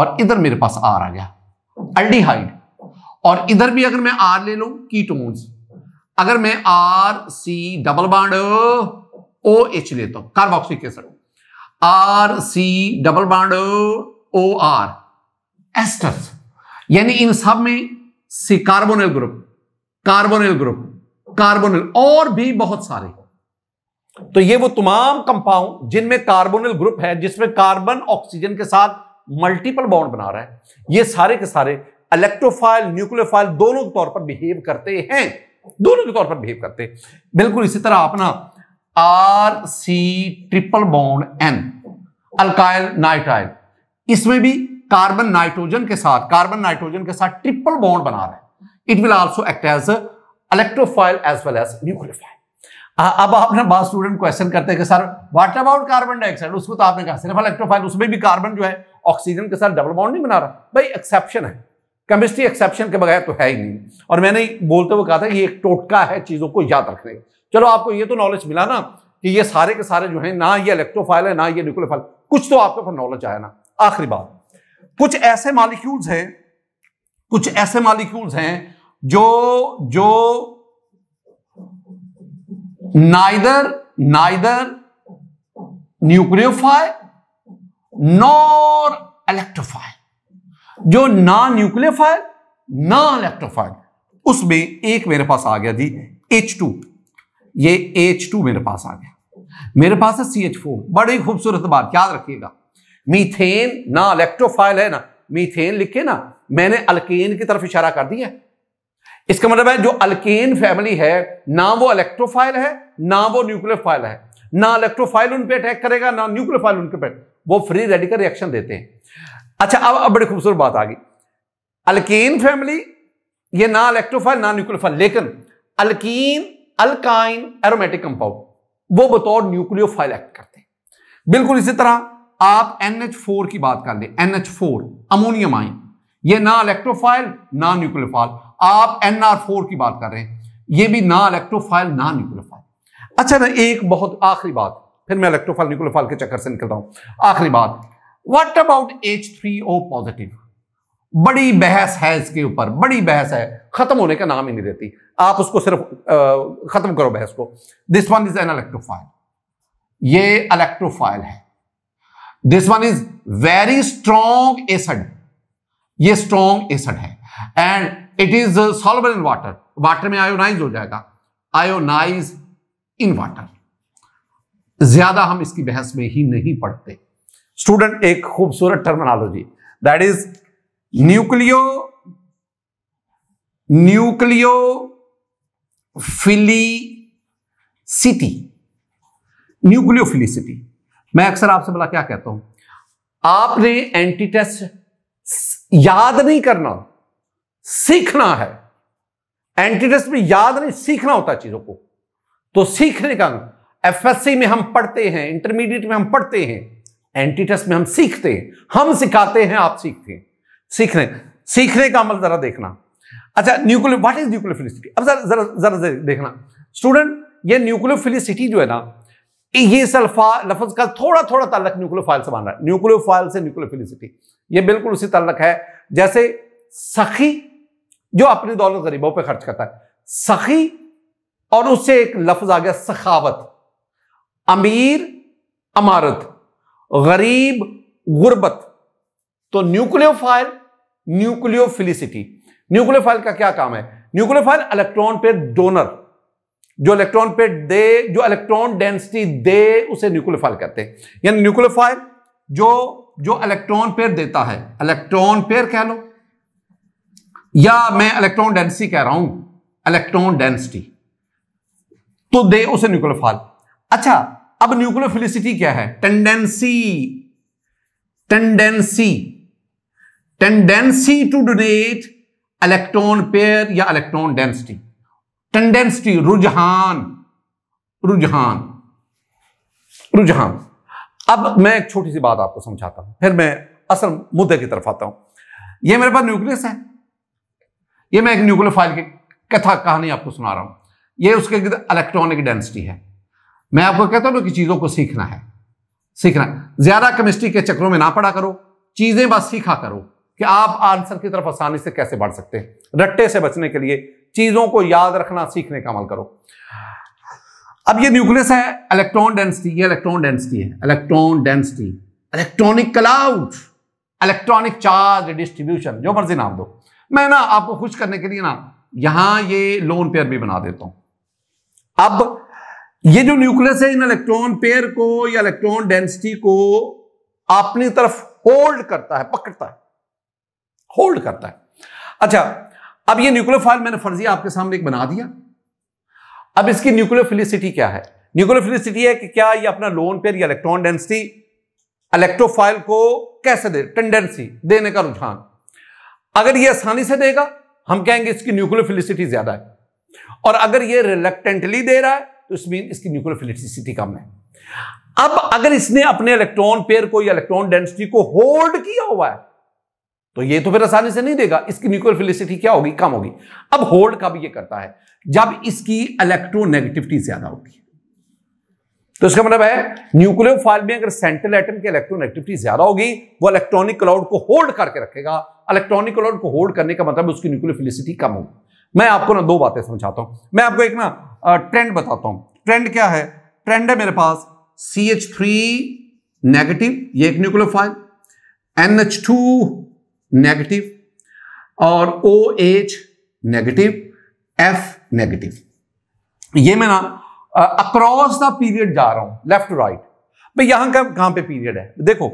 S1: और इधर मेरे पास आर आ गया अल्डीहाइड और इधर भी अगर मैं आर ले लू कीटोन्स अगर मैं are C double bond O H लेता हूं carboxylic acid R C double bond O R ester यानी इन सब में C carbonyl group carbonyl group carbonyl और भी बहुत सारे तो ये वो तमाम कंपाउंड जिनमें कार्बोनिल ग्रुप है जिसमें कार्बन ऑक्सीजन के साथ मल्टीपल बॉन्ड बना रहा है ये सारे के सारे इलेक्ट्रोफाइल न्यूक्लियोफाइल दोनों के तौर पर बिहेव करते हैं दोनों के तौर पर बिहेव करते हैं बिल्कुल इसी तरह अपना R C triple bond N alkyl nitrile इसमें भी कार्बन नाइट्रोजन के साथ कार्बन नाइट्रोजन के साथ ट्रिपल बॉन्ड बना रहा है it will also act as electrophile as well as nucleophile अब आपने बात स्टूडेंट क्वेश्चन करते हैं कि sir what about carbon dioxide उसको तो आपने कहा सिर्फ इलेक्ट्रोफाइल उसमें भी कार्बन जो है ऑक्सीजन के साथ डबल बॉन्ड नहीं बना रहा भाई एक्सेप्शन है केमिस्ट्री एक्सेप्शन के बगैर तो है ही नहीं और मैंने बोलते हुए कहा था कि एक टोटका है चीज़ों को याद रखने चलो आपको ये तो नॉलेज मिला ना कि ये सारे के सारे जो है ना ये इलेक्ट्रोफाइल है ना ये न्यूक्लियोफाइल कुछ तो आपके ऊपर नॉलेज आया ना आखिरी बात कुछ ऐसे मालिक्यूल्स हैं कुछ ऐसे मालिक्यूल्स हैं जो जो neither neither nucleophile nor electrophile जो ना न्यूक्लियोफाइल ना इलेक्ट्रोफाइल उसमें एक मेरे पास आ गया जी एच टू ये एच टू मेरे पास आ गया मेरे पास है सी एच फोर बड़ी खूबसूरत बात याद रखिएगा मीथेन ना इलेक्ट्रोफाइल है ना मीथेन लिख के ना मैंने अल्केन की तरफ इशारा कर दिया इसका मतलब है जो अल्केन फैमिली है ना वो इलेक्ट्रोफाइल है ना वो न्यूक्लियोफाइल है ना इलेक्ट्रोफाइल उन पे अटैक करेगा ना न्यूक्लियोफाइल उनके पे वो फ्री रेडिकल रिएक्शन देते हैं अच्छा अब अब बड़ी खूबसूरत बात आ गई अल्कीन फैमिली ये ना इलेक्ट्रोफाइल ना न्यूक्लियोफाइल लेकिन अल्कीन अल्काइन एरोमेटिक कंपाउंड वो बतौर न्यूक्लियोफाइल एक्ट करते हैं बिल्कुल इसी तरह आप NH4 की बात कर लें NH4 अमोनियम आइन ये ना इलेक्ट्रोफाइल ना न्यूक्लियोफाइल आप NR4 की बात कर रहे हैं ये भी ना इलेक्ट्रोफाइल ना न्यूक्लियोफाइल अच्छा ना तो एक बहुत आखिरी बात फिर मैं इलेक्ट्रोफाइल न्यूक्लियोफाइल के चक्कर से निकलता हूं आखिरी बात what about H three O positive बड़ी बहस है इसके ऊपर बड़ी बहस है खत्म होने का नाम ही नहीं देती आप उसको सिर्फ खत्म करो बहस को this one is an electrophile ये इलेक्ट्रोफाइल है this one is very strong acid ये स्ट्रॉन्ग एसड है and it is solvable in water water में आयोनाइज हो जाएगा आयोनाइज इन वाटर ज्यादा हम इसकी बहस में ही नहीं पढ़ते स्टूडेंट एक खूबसूरत terminology that is nucleo nucleo philicity philicity मैं अक्सर आपसे बोला क्या कहता हूं आपने एंटी टेस्ट याद नहीं करना सीखना है एंटी टेस्ट में याद नहीं सीखना होता चीजों को तो सीखने का एफएससी में हम पढ़ते हैं इंटरमीडिएट में हम पढ़ते हैं एंटीटस में हम सीखते हैं हम सिखाते हैं आप सीखते हैं सीखने सीखने का अमल जरा देखना अच्छा न्यूक्लियर व्हाट इज न्यूक्लियोफिलिसिटी अब जरा जरा देखना स्टूडेंट ये न्यूक्लियोफिलिसिटी जो है ना ये सल्फा लफज का थोड़ा थोड़ा तल्लक न्यूक्लियोफाइल से बन रहा है न्यूक्लियोफाइल से न्यूक्लियोफिलिसिटी ये बिल्कुल उसी ताल्लक है जैसे सखी जो अपनी दौलत गरीबों पर खर्च करता है सखी और उससे एक लफ्ज आ गया सखावत अमीर अमारत गरीब गुर्बत तो न्यूक्लियोफाइल न्यूक्लियोफिलिसिटी न्यूक्लियोफाइल का क्या काम है न्यूक्लियोफाइल इलेक्ट्रॉन पे डोनर जो इलेक्ट्रॉन पेयर दे जो इलेक्ट्रॉन डेंसिटी दे उसे न्यूक्लियोफाइल कहते हैं यानी न्यूक्लियोफाइल जो जो इलेक्ट्रॉन पेयर देता है इलेक्ट्रॉन पेयर कह लो या मैं इलेक्ट्रॉन डेंसिटी कह रहा हूं इलेक्ट्रॉन डेंसिटी तो दे उसे न्यूक्लियोफाइल अच्छा अब न्यूक्लियोफिलिसिटी क्या है tendency tendency tendency to donate electron pair या इलेक्ट्रॉन डेंसिटी टेंडेंसिटी रुझान रुझान रुझान अब मैं एक छोटी सी बात आपको समझाता हूं फिर मैं असल मुद्दे की तरफ आता हूं ये मेरे पास न्यूक्लियस है ये मैं एक न्यूक्लियोफाइल फाइल की कथा कहानी आपको सुना रहा हूं ये उसके इलेक्ट्रॉनिक डेंसिटी है मैं आपको कहता हूं कि चीजों को सीखना है सीखना है ज्यादा केमिस्ट्री के चक्रों में ना पड़ा करो चीजें बस सीखा करो कि आप आंसर की तरफ आसानी से कैसे बढ़ सकते हैं रट्टे से बचने के लिए चीजों को याद रखना सीखने का अमल करो अब ये न्यूक्लियस है इलेक्ट्रॉन डेंसिटी ये इलेक्ट्रॉन डेंसिटी है electron density electronic cloud electronic charge distribution जो मर्जी नाम दो मैं ना आपको खुश करने के लिए ना यहां ये लोन पेयर भी बना देता हूं अब ये जो न्यूक्लियस है इन इलेक्ट्रॉन पेयर को या इलेक्ट्रॉन डेंसिटी को अपनी तरफ होल्ड करता है पकड़ता है होल्ड करता है अच्छा अब ये न्यूक्लियोफाइल फाइल मैंने फर्जी आपके सामने एक बना दिया अब इसकी न्यूक्लियोफिलिसिटी फिलिसिटी क्या है न्यूक्लियोफिलिसिटी फिलिसिटी है कि क्या ये अपना लोन पेयर या इलेक्ट्रॉन डेंसिटी इलेक्ट्रोफाइल को कैसे दे टेंडेंसी देने का रुझान अगर ये आसानी से देगा हम कहेंगे इसकी न्यूक्लियोफिलिसिटी फिलिसिटी ज्यादा है और अगर ये रिलेक्टेंटली दे रहा है तो इस मीन इसकी न्यूक्लियोफिलिसिटी कम है अब अगर इसने अपने इलेक्ट्रॉन पेयर को या इलेक्ट्रॉन डेंसिटी को होल्ड किया हुआ है तो ये तो फिर आसानी से नहीं देगा इसकी न्यूक्लियोफिलिसिटी क्या होगी कम होगी अब होल्ड कब ये करता है जब इसकी इलेक्ट्रोनेगेटिविटी ज्यादा होती है तो इसका मतलब है न्यूक्लियोफाइल में अगर सेंट्रल एटम की इलेक्ट्रोनेगेटिविटी ज्यादा होगी वो इलेक्ट्रॉनिक क्लाउड को होल्ड करके रखेगा इलेक्ट्रॉनिक क्लाउड को होल्ड करने का मतलब उसकी न्यूक्लियोफिलिसिटी कम होगी मैं आपको ना दो बातें समझाता हूं मैं आपको एक ना ट्रेंड बताता हूं ट्रेंड क्या है ट्रेंड है मेरे पास सी एच थ्री नेगेटिव ये एक nucleophile N H two negative और O H negative F negative ये मैं ना अक्रॉस द पीरियड जा रहा हूं लेफ्ट टू राइट भाई यहां का कहां पे पीरियड है देखो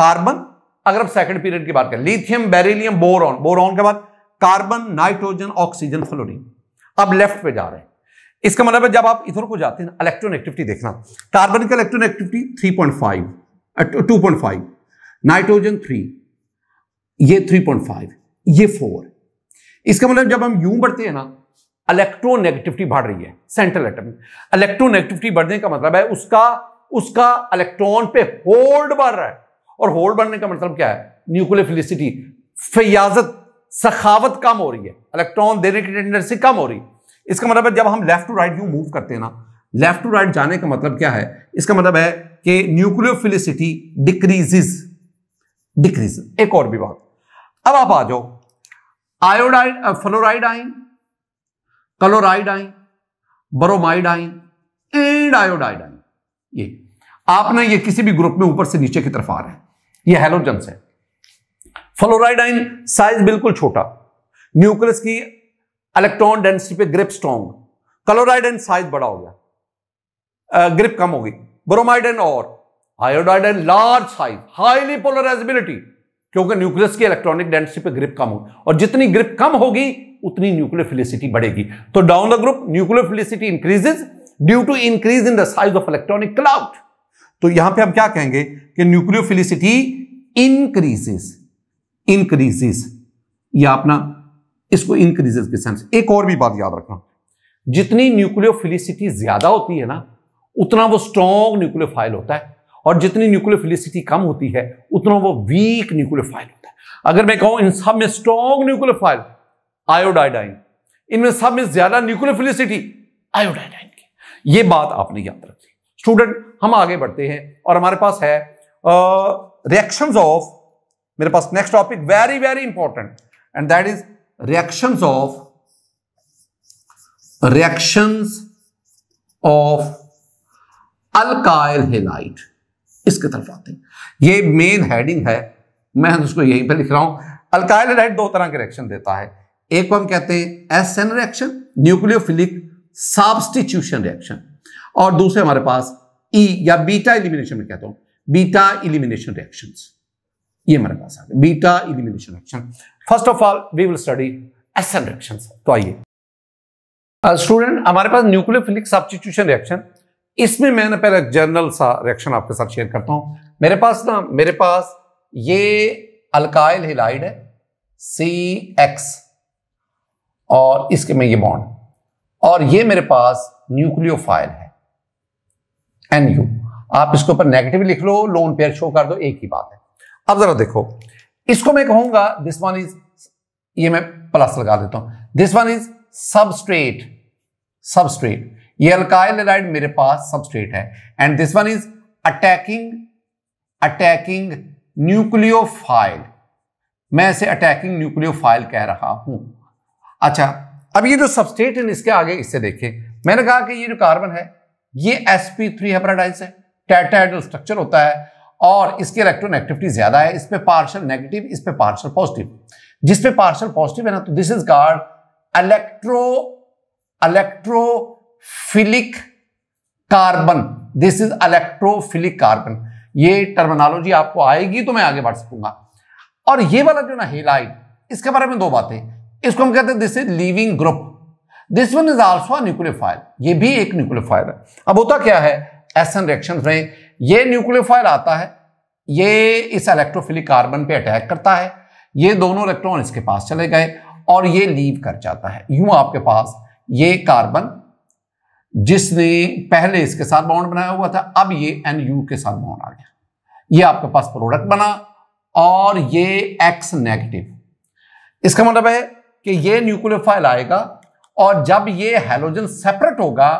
S1: कार्बन अगर आप सेकंड पीरियड की बात करें लिथियम बेरिलियम बोरॉन बोरॉन के बाद कार्बन नाइट्रोजन ऑक्सीजन फ्लोरीन अब लेफ्ट पे जा रहे हैं इसका मतलब है जब आप इधर को जाते हैं इलेक्ट्रॉन एक्टिविटी देखना कार्बन का इलेक्ट्रॉन एक्टिविटी 3.5 2.5 नाइट्रोजन 3 ये 3.5 ये 4 इसका मतलब जब हम यूं बढ़ते हैं ना इलेक्ट्रोनेगेटिविटी बढ़ रही है सेंट्रल एटम इलेक्ट्रोनेगेटिविटी बढ़ने का मतलब है उसका उसका इलेक्ट्रॉन पे होल्ड बढ़ रहा है और होल्ड बढ़ने का मतलब क्या है न्यूक्लियर फिलिसिटी फयाजत सखावत कम हो रही है इलेक्ट्रॉन देने की टेंडेंसी कम हो रही है इसका मतलब है जब हम left to right you move करते हैं ना लेफ्ट टू राइट जाने का मतलब क्या है इसका मतलब है कि न्यूक्लियोफिलिसिटी डिक्रीजेज डिक्रीज एक और भी बात अब आप आ जाओ iodide fluoride ion chloride ion bromide ion and iodide ion ये आपने ये किसी भी ग्रुप में ऊपर से नीचे की तरफ आ रहे हैं ये हेलोजन है फ्लोराइड आइन साइज बिल्कुल छोटा न्यूक्लियस की इलेक्ट्रॉन डेंसिटी पे grip strong chloride and size बड़ा हो गया ग्रिप कम होगी ब्रोमाइड एंड और iodide and large size highly polarisability क्योंकि न्यूक्लियस की इलेक्ट्रॉनिक डेंसिटी पे ग्रिप कम होगी और जितनी ग्रिप कम होगी उतनी न्यूक्लियोफिलिसिटी बढ़ेगी तो down the group nucleophilicity increases due to increase in the size of electronic cloud तो यहां पे हम क्या कहेंगे कि न्यूक्लियोफिलिसिटी इंक्रीजेस इंक्रीजेस यह अपना इसको इंक्रीजेस के सेंस एक और भी बात याद रखना जितनी न्यूक्लियोफिलिसिटी ज्यादा होती है ना उतना वो स्ट्रॉन्ग न्यूक्लियोफाइल होता है और जितनी न्यूक्लियोफिलिसिटी कम होती है उतना वो वीक न्यूक्लियोफाइल होता है अगर मैं कहूं इन सब में स्ट्रॉन्ग न्यूक्लियोफाइल आयोडाइडाइन इनमें सब में ज्यादा न्यूक्लियोफिलिसिटी आयोडाइडाइन की यह बात आपने याद रखी स्टूडेंट हम आगे बढ़ते हैं और हमारे पास है रिएक्शन ऑफ मेरे पास next topic very very important and that is reactions of reactions of alkyl halide इसके तरफ आते हैं ये मेन हेडिंग है मैं उसको यहीं पे लिख रहा हूं अल्काइल हेलाइट दो तरह के रिएक्शन देता है एक को हम कहते हैं S N reaction nucleophilic substitution reaction और दूसरे हमारे पास ई e या बीटा इलिमिनेशन में कहता हूं बीटा इलिमिनेशन रिएक्शंस ये e हमारे पास आ गया beta elimination reaction first of all we will study SN reaction तो आइए स्टूडेंट uh, हमारे पास न्यूक्लियोफिलिक सब्सटीट्यूशन रिएक्शन इसमें मैंने पहले जनरल सा रिएक्शन आपके साथ शेयर करता हूं मेरे पास ना मेरे पास ये अल्काइल हिलाइड है सी एक्स और इसके में ये बॉन्ड और ये मेरे पास न्यूक्लियोफाइल है एन यू आप इसके ऊपर नेगेटिव लिख लो लोन पेयर शो कर दो एक ही बात है अब जरा देखो इसको मैं कहूंगा दिस वन इज ये मैं प्लस लगा देता हूं this one is substrate substrate ये अल्काइल एलाइड मेरे पास सबस्ट्रेट है and this one is attacking attacking nucleophile मैं इसे अटैकिंग न्यूक्लियोफाइल कह रहा हूं अच्छा अब ये जो सबस्ट्रेट है इसके आगे इससे देखे मैंने कहा कि ये जो कार्बन है ये एसपी थ्री हेपराडाइज है टैटाइडल स्ट्रक्चर होता है और इसकी इलेक्ट्रॉन एक्टिविटी ज्यादा है इस पर पार्शल नेगेटिव इस पर पार्शल पॉजिटिव जिस पे पार्शल पॉजिटिव है ना तो this is card electro electrophilic carbon this is electrophilic carbon ये टर्मिनोलॉजी आपको आएगी तो मैं आगे बढ़ सकूंगा और ये वाला जो ना हेलाइट इसके बारे में दो बातें इसको हम कहते हैं this is leaving group this one is also nucleophile ये भी एक न्यूक्लियोफाइल है अब होता क्या है एसन रिएक्शन में ये न्यूक्लियोफाइल आता है ये इस इलेक्ट्रोफिलिक कार्बन पे अटैक करता है ये दोनों इलेक्ट्रॉन इसके पास चले गए और ये लीव कर जाता है यूं आपके पास ये कार्बन जिसने पहले इसके साथ बाउंड बनाया हुआ था अब ये एन यू के साथ बाउंड आ गया ये आपके पास प्रोडक्ट बना और ये एक्स नेगेटिव इसका मतलब है कि ये न्यूक्लियोफाइल आएगा और जब ये हेलोजन सेपरेट होगा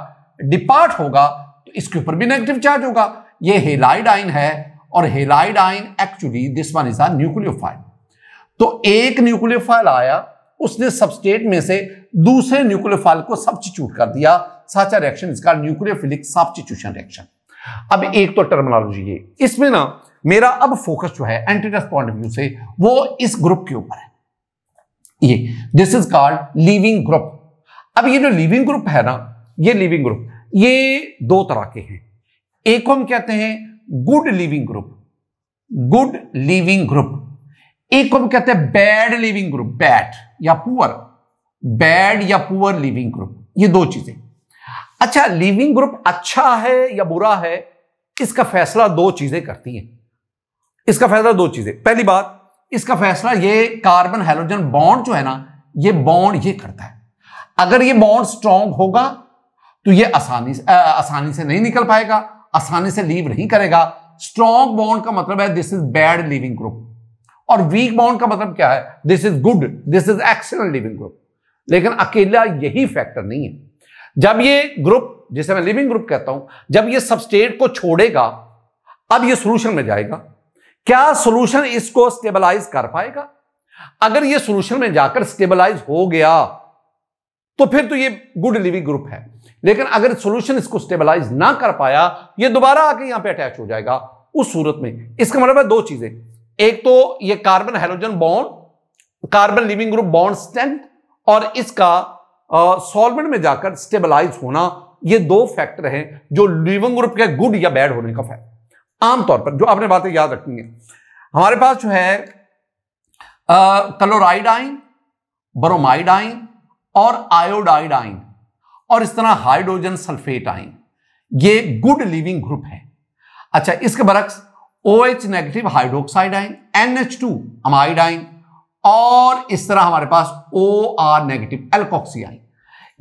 S1: डिपार्ट होगा तो इसके ऊपर भी नेगेटिव चार्ज होगा ये हेलाइडाइन है और halide ion actually this one is a nucleophile तो एक न्यूक्लियोफाइल आया उसने सबस्टेट में से दूसरे न्यूक्लियोफाइल को सब्सटीट्यूट कर दिया साचा रिएक्शन इसका न्यूक्लियोफिलिक सब्सटीट्यूशन रिएक्शन अब एक तो टर्मिनोलॉजी ये इसमें ना मेरा अब फोकस जो है एंटीटस पॉइंट ऑफ व्यू से वो इस ग्रुप के ऊपर है ये this is called leaving group अब ये जो लिविंग ग्रुप है ना ये लिविंग ग्रुप ये दो तरह के हैं एक को हम कहते हैं good leaving group good leaving group एक को हम कहते हैं बैड लिविंग ग्रुप बैड या पुअर बैड या पुअर लिविंग ग्रुप ये दो चीजें अच्छा लिविंग ग्रुप अच्छा है या बुरा है इसका फैसला दो चीजें करती हैं इसका फैसला दो चीजें पहली बात इसका फैसला ये कार्बन हाइड्रोजन बॉन्ड जो है ना ये बॉन्ड ये करता है अगर ये बॉन्ड स्ट्रांग होगा तो ये आसानी से आसानी से नहीं निकल पाएगा आसानी से लीव नहीं करेगा स्ट्रॉन्ग बॉन्ड का मतलब है this is bad leaving group और वीक बॉन्ड का मतलब क्या है this is good this is excellent leaving group लेकिन अकेला यही फैक्टर नहीं है जब ये ग्रुप जिसे मैं लिविंग ग्रुप कहता हूं जब ये सबस्टेट को छोड़ेगा अब ये सोल्यूशन में जाएगा क्या सोल्यूशन इसको स्टेबलाइज कर पाएगा अगर ये सोल्यूशन में जाकर स्टेबलाइज हो गया तो फिर तो ये गुड लिविंग ग्रुप है लेकिन अगर सोल्यूशन इसको स्टेबलाइज ना कर पाया ये दोबारा आके यहां पे अटैच हो जाएगा उस सूरत में इसका मतलब है दो चीजें एक तो ये carbon hydrogen bond carbon leaving group bond strength और इसका सॉल्वेंट में जाकर स्टेबलाइज होना ये दो फैक्टर हैं जो लिविंग ग्रुप के गुड या बैड होने का फैक्टर आमतौर पर जो आपने बातें याद रखनी है हमारे पास जो है क्लोराइड आइन ब्रोमाइड आइन और आयोडाइड आइन और इस तरह हाइड्रोजन सल्फेट आइन ये गुड लिविंग ग्रुप है अच्छा इसके बरक्स O H negative hydroxide ion N H two और इस तरह हमारे पास O R negative alkoxy ion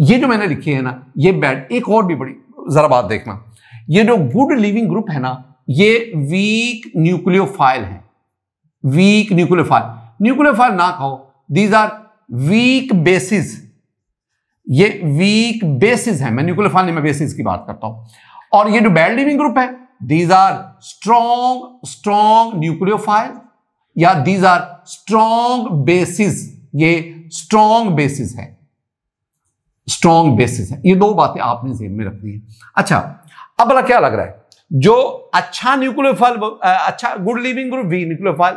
S1: ये जो मैंने लिखी है ना ये बैड एक और भी बड़ी जरा बात देखना ये जो गुड लिविंग ग्रुप है ना ये वीक न्यूक्लियोफाइल है वीक न्यूक्लियोफाइल न्यूक्लियोफाइल ना खाओ दीज आर वीक बेसिस ये वीक बेसिस है मैं न्यूक्लियर फार्म में बेसिस की बात करता हूं और ये जो बैड लिविंग ग्रुप है these are strong strong nucleophile या दीज आर स्ट्रॉन्ग बेसिस ये स्ट्रॉन्ग बेसिस है स्ट्रॉन्ग बेसिस है ये दो बातें आपने जेब में रखनी है अच्छा अब अला क्या लग रहा है जो अच्छा न्यूक्लियोफाइल अच्छा good leaving group weak nucleophile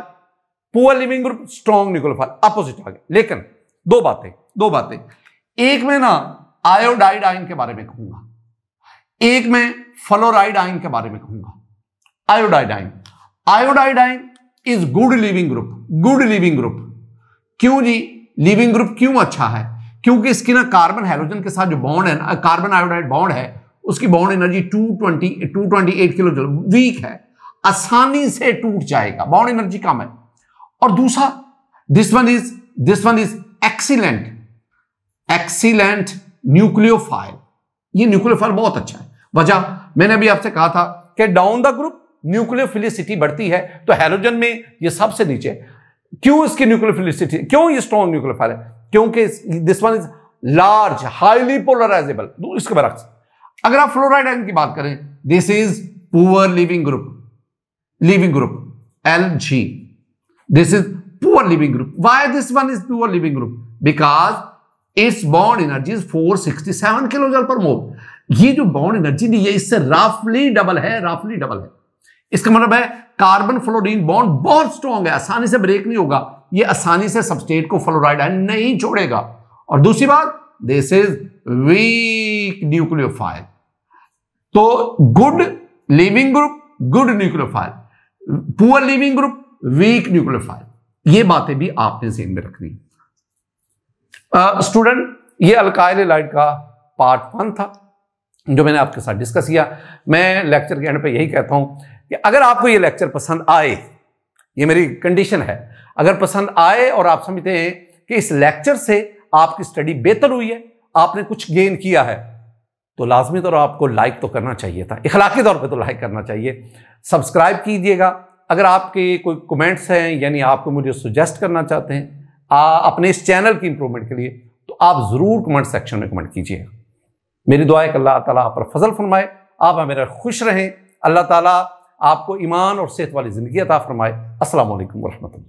S1: poor leaving group strong nucleophile opposite आ गए लेकिन दो बातें दो बातें एक में ना आयोडाइड आयन के बारे में कहूंगा एक में फ्लोराइड आयन के बारे में कहूंगा iodide ion iodide ion is good leaving group good leaving group क्यों जी लिविंग ग्रुप क्यों अच्छा है क्योंकि इसकी ना कार्बन हाइड्रोजन के साथ जो बॉन्ड है ना कार्बन आयोडाइड बॉन्ड है उसकी bond energy 220 228 kilojoule weak है आसानी से टूट जाएगा बॉन्ड एनर्जी कम है और दूसरा this one is this one is excellent excellent nucleophile ये न्यूक्लियोफाइल बहुत अच्छा है वजह मैंने अभी आपसे कहा था कि डाउन द ग्रुप न्यूक्लियोफिलिसिटी बढ़ती है तो हेलोजन में ये सबसे नीचे क्यों इसकी न्यूक्लियोफिलिसिटी क्यों ये स्ट्रॉन्ग न्यूक्लियोफाइल है क्योंकि this one is large highly polarisable इसके बरक्स अगर आप फ्लोराइड आयन की बात करें this is poor leaving group leaving group L G this is poor leaving group why this one is poor leaving group because its bond energy 467 kilojoule per मोल ये जो बॉन्ड एनर्जी दी है इससे राफली डबल है राफली डबल है इसका मतलब है कार्बन फ्लोरीन बॉन्ड बहुत स्ट्रॉन्ग है आसानी से ब्रेक नहीं होगा ये आसानी से सबस्टेट को फ्लोराइड है नहीं छोड़ेगा और दूसरी बात दिस इज वीक न्यूक्लियोफाइल तो good leaving group good nucleophile poor leaving group weak nucleophile ये बातें भी आपने जेन में रखनी है स्टूडेंट ये अल्काइल लाइट का पार्ट वन था जो मैंने आपके साथ डिस्कस किया मैं लेक्चर के एंड पे यही कहता हूँ कि अगर आपको ये लेक्चर पसंद आए ये मेरी कंडीशन है अगर पसंद आए और आप समझते हैं कि इस लेक्चर से आपकी स्टडी बेहतर हुई है आपने कुछ गेन किया है तो लाजमी तौर आपको लाइक तो करना चाहिए था इखलाकी तौर पर तो लाइक करना चाहिए सब्सक्राइब कीजिएगा अगर आपके कोई कमेंट्स हैं यानी आपको मुझे सुजेस्ट करना चाहते हैं आ, अपने इस चैनल की इंप्रूवमेंट के लिए तो आप ज़रूर कमेंट सेक्शन में कमेंट कीजिए मेरी दुआ है कि अल्लाह ताला आप पर फजल फरमाए आप हमेरा खुश रहें अल्लाह ताला आपको ईमान और सेहत वाली ज़िंदगी अता फरमाए असल वरहमल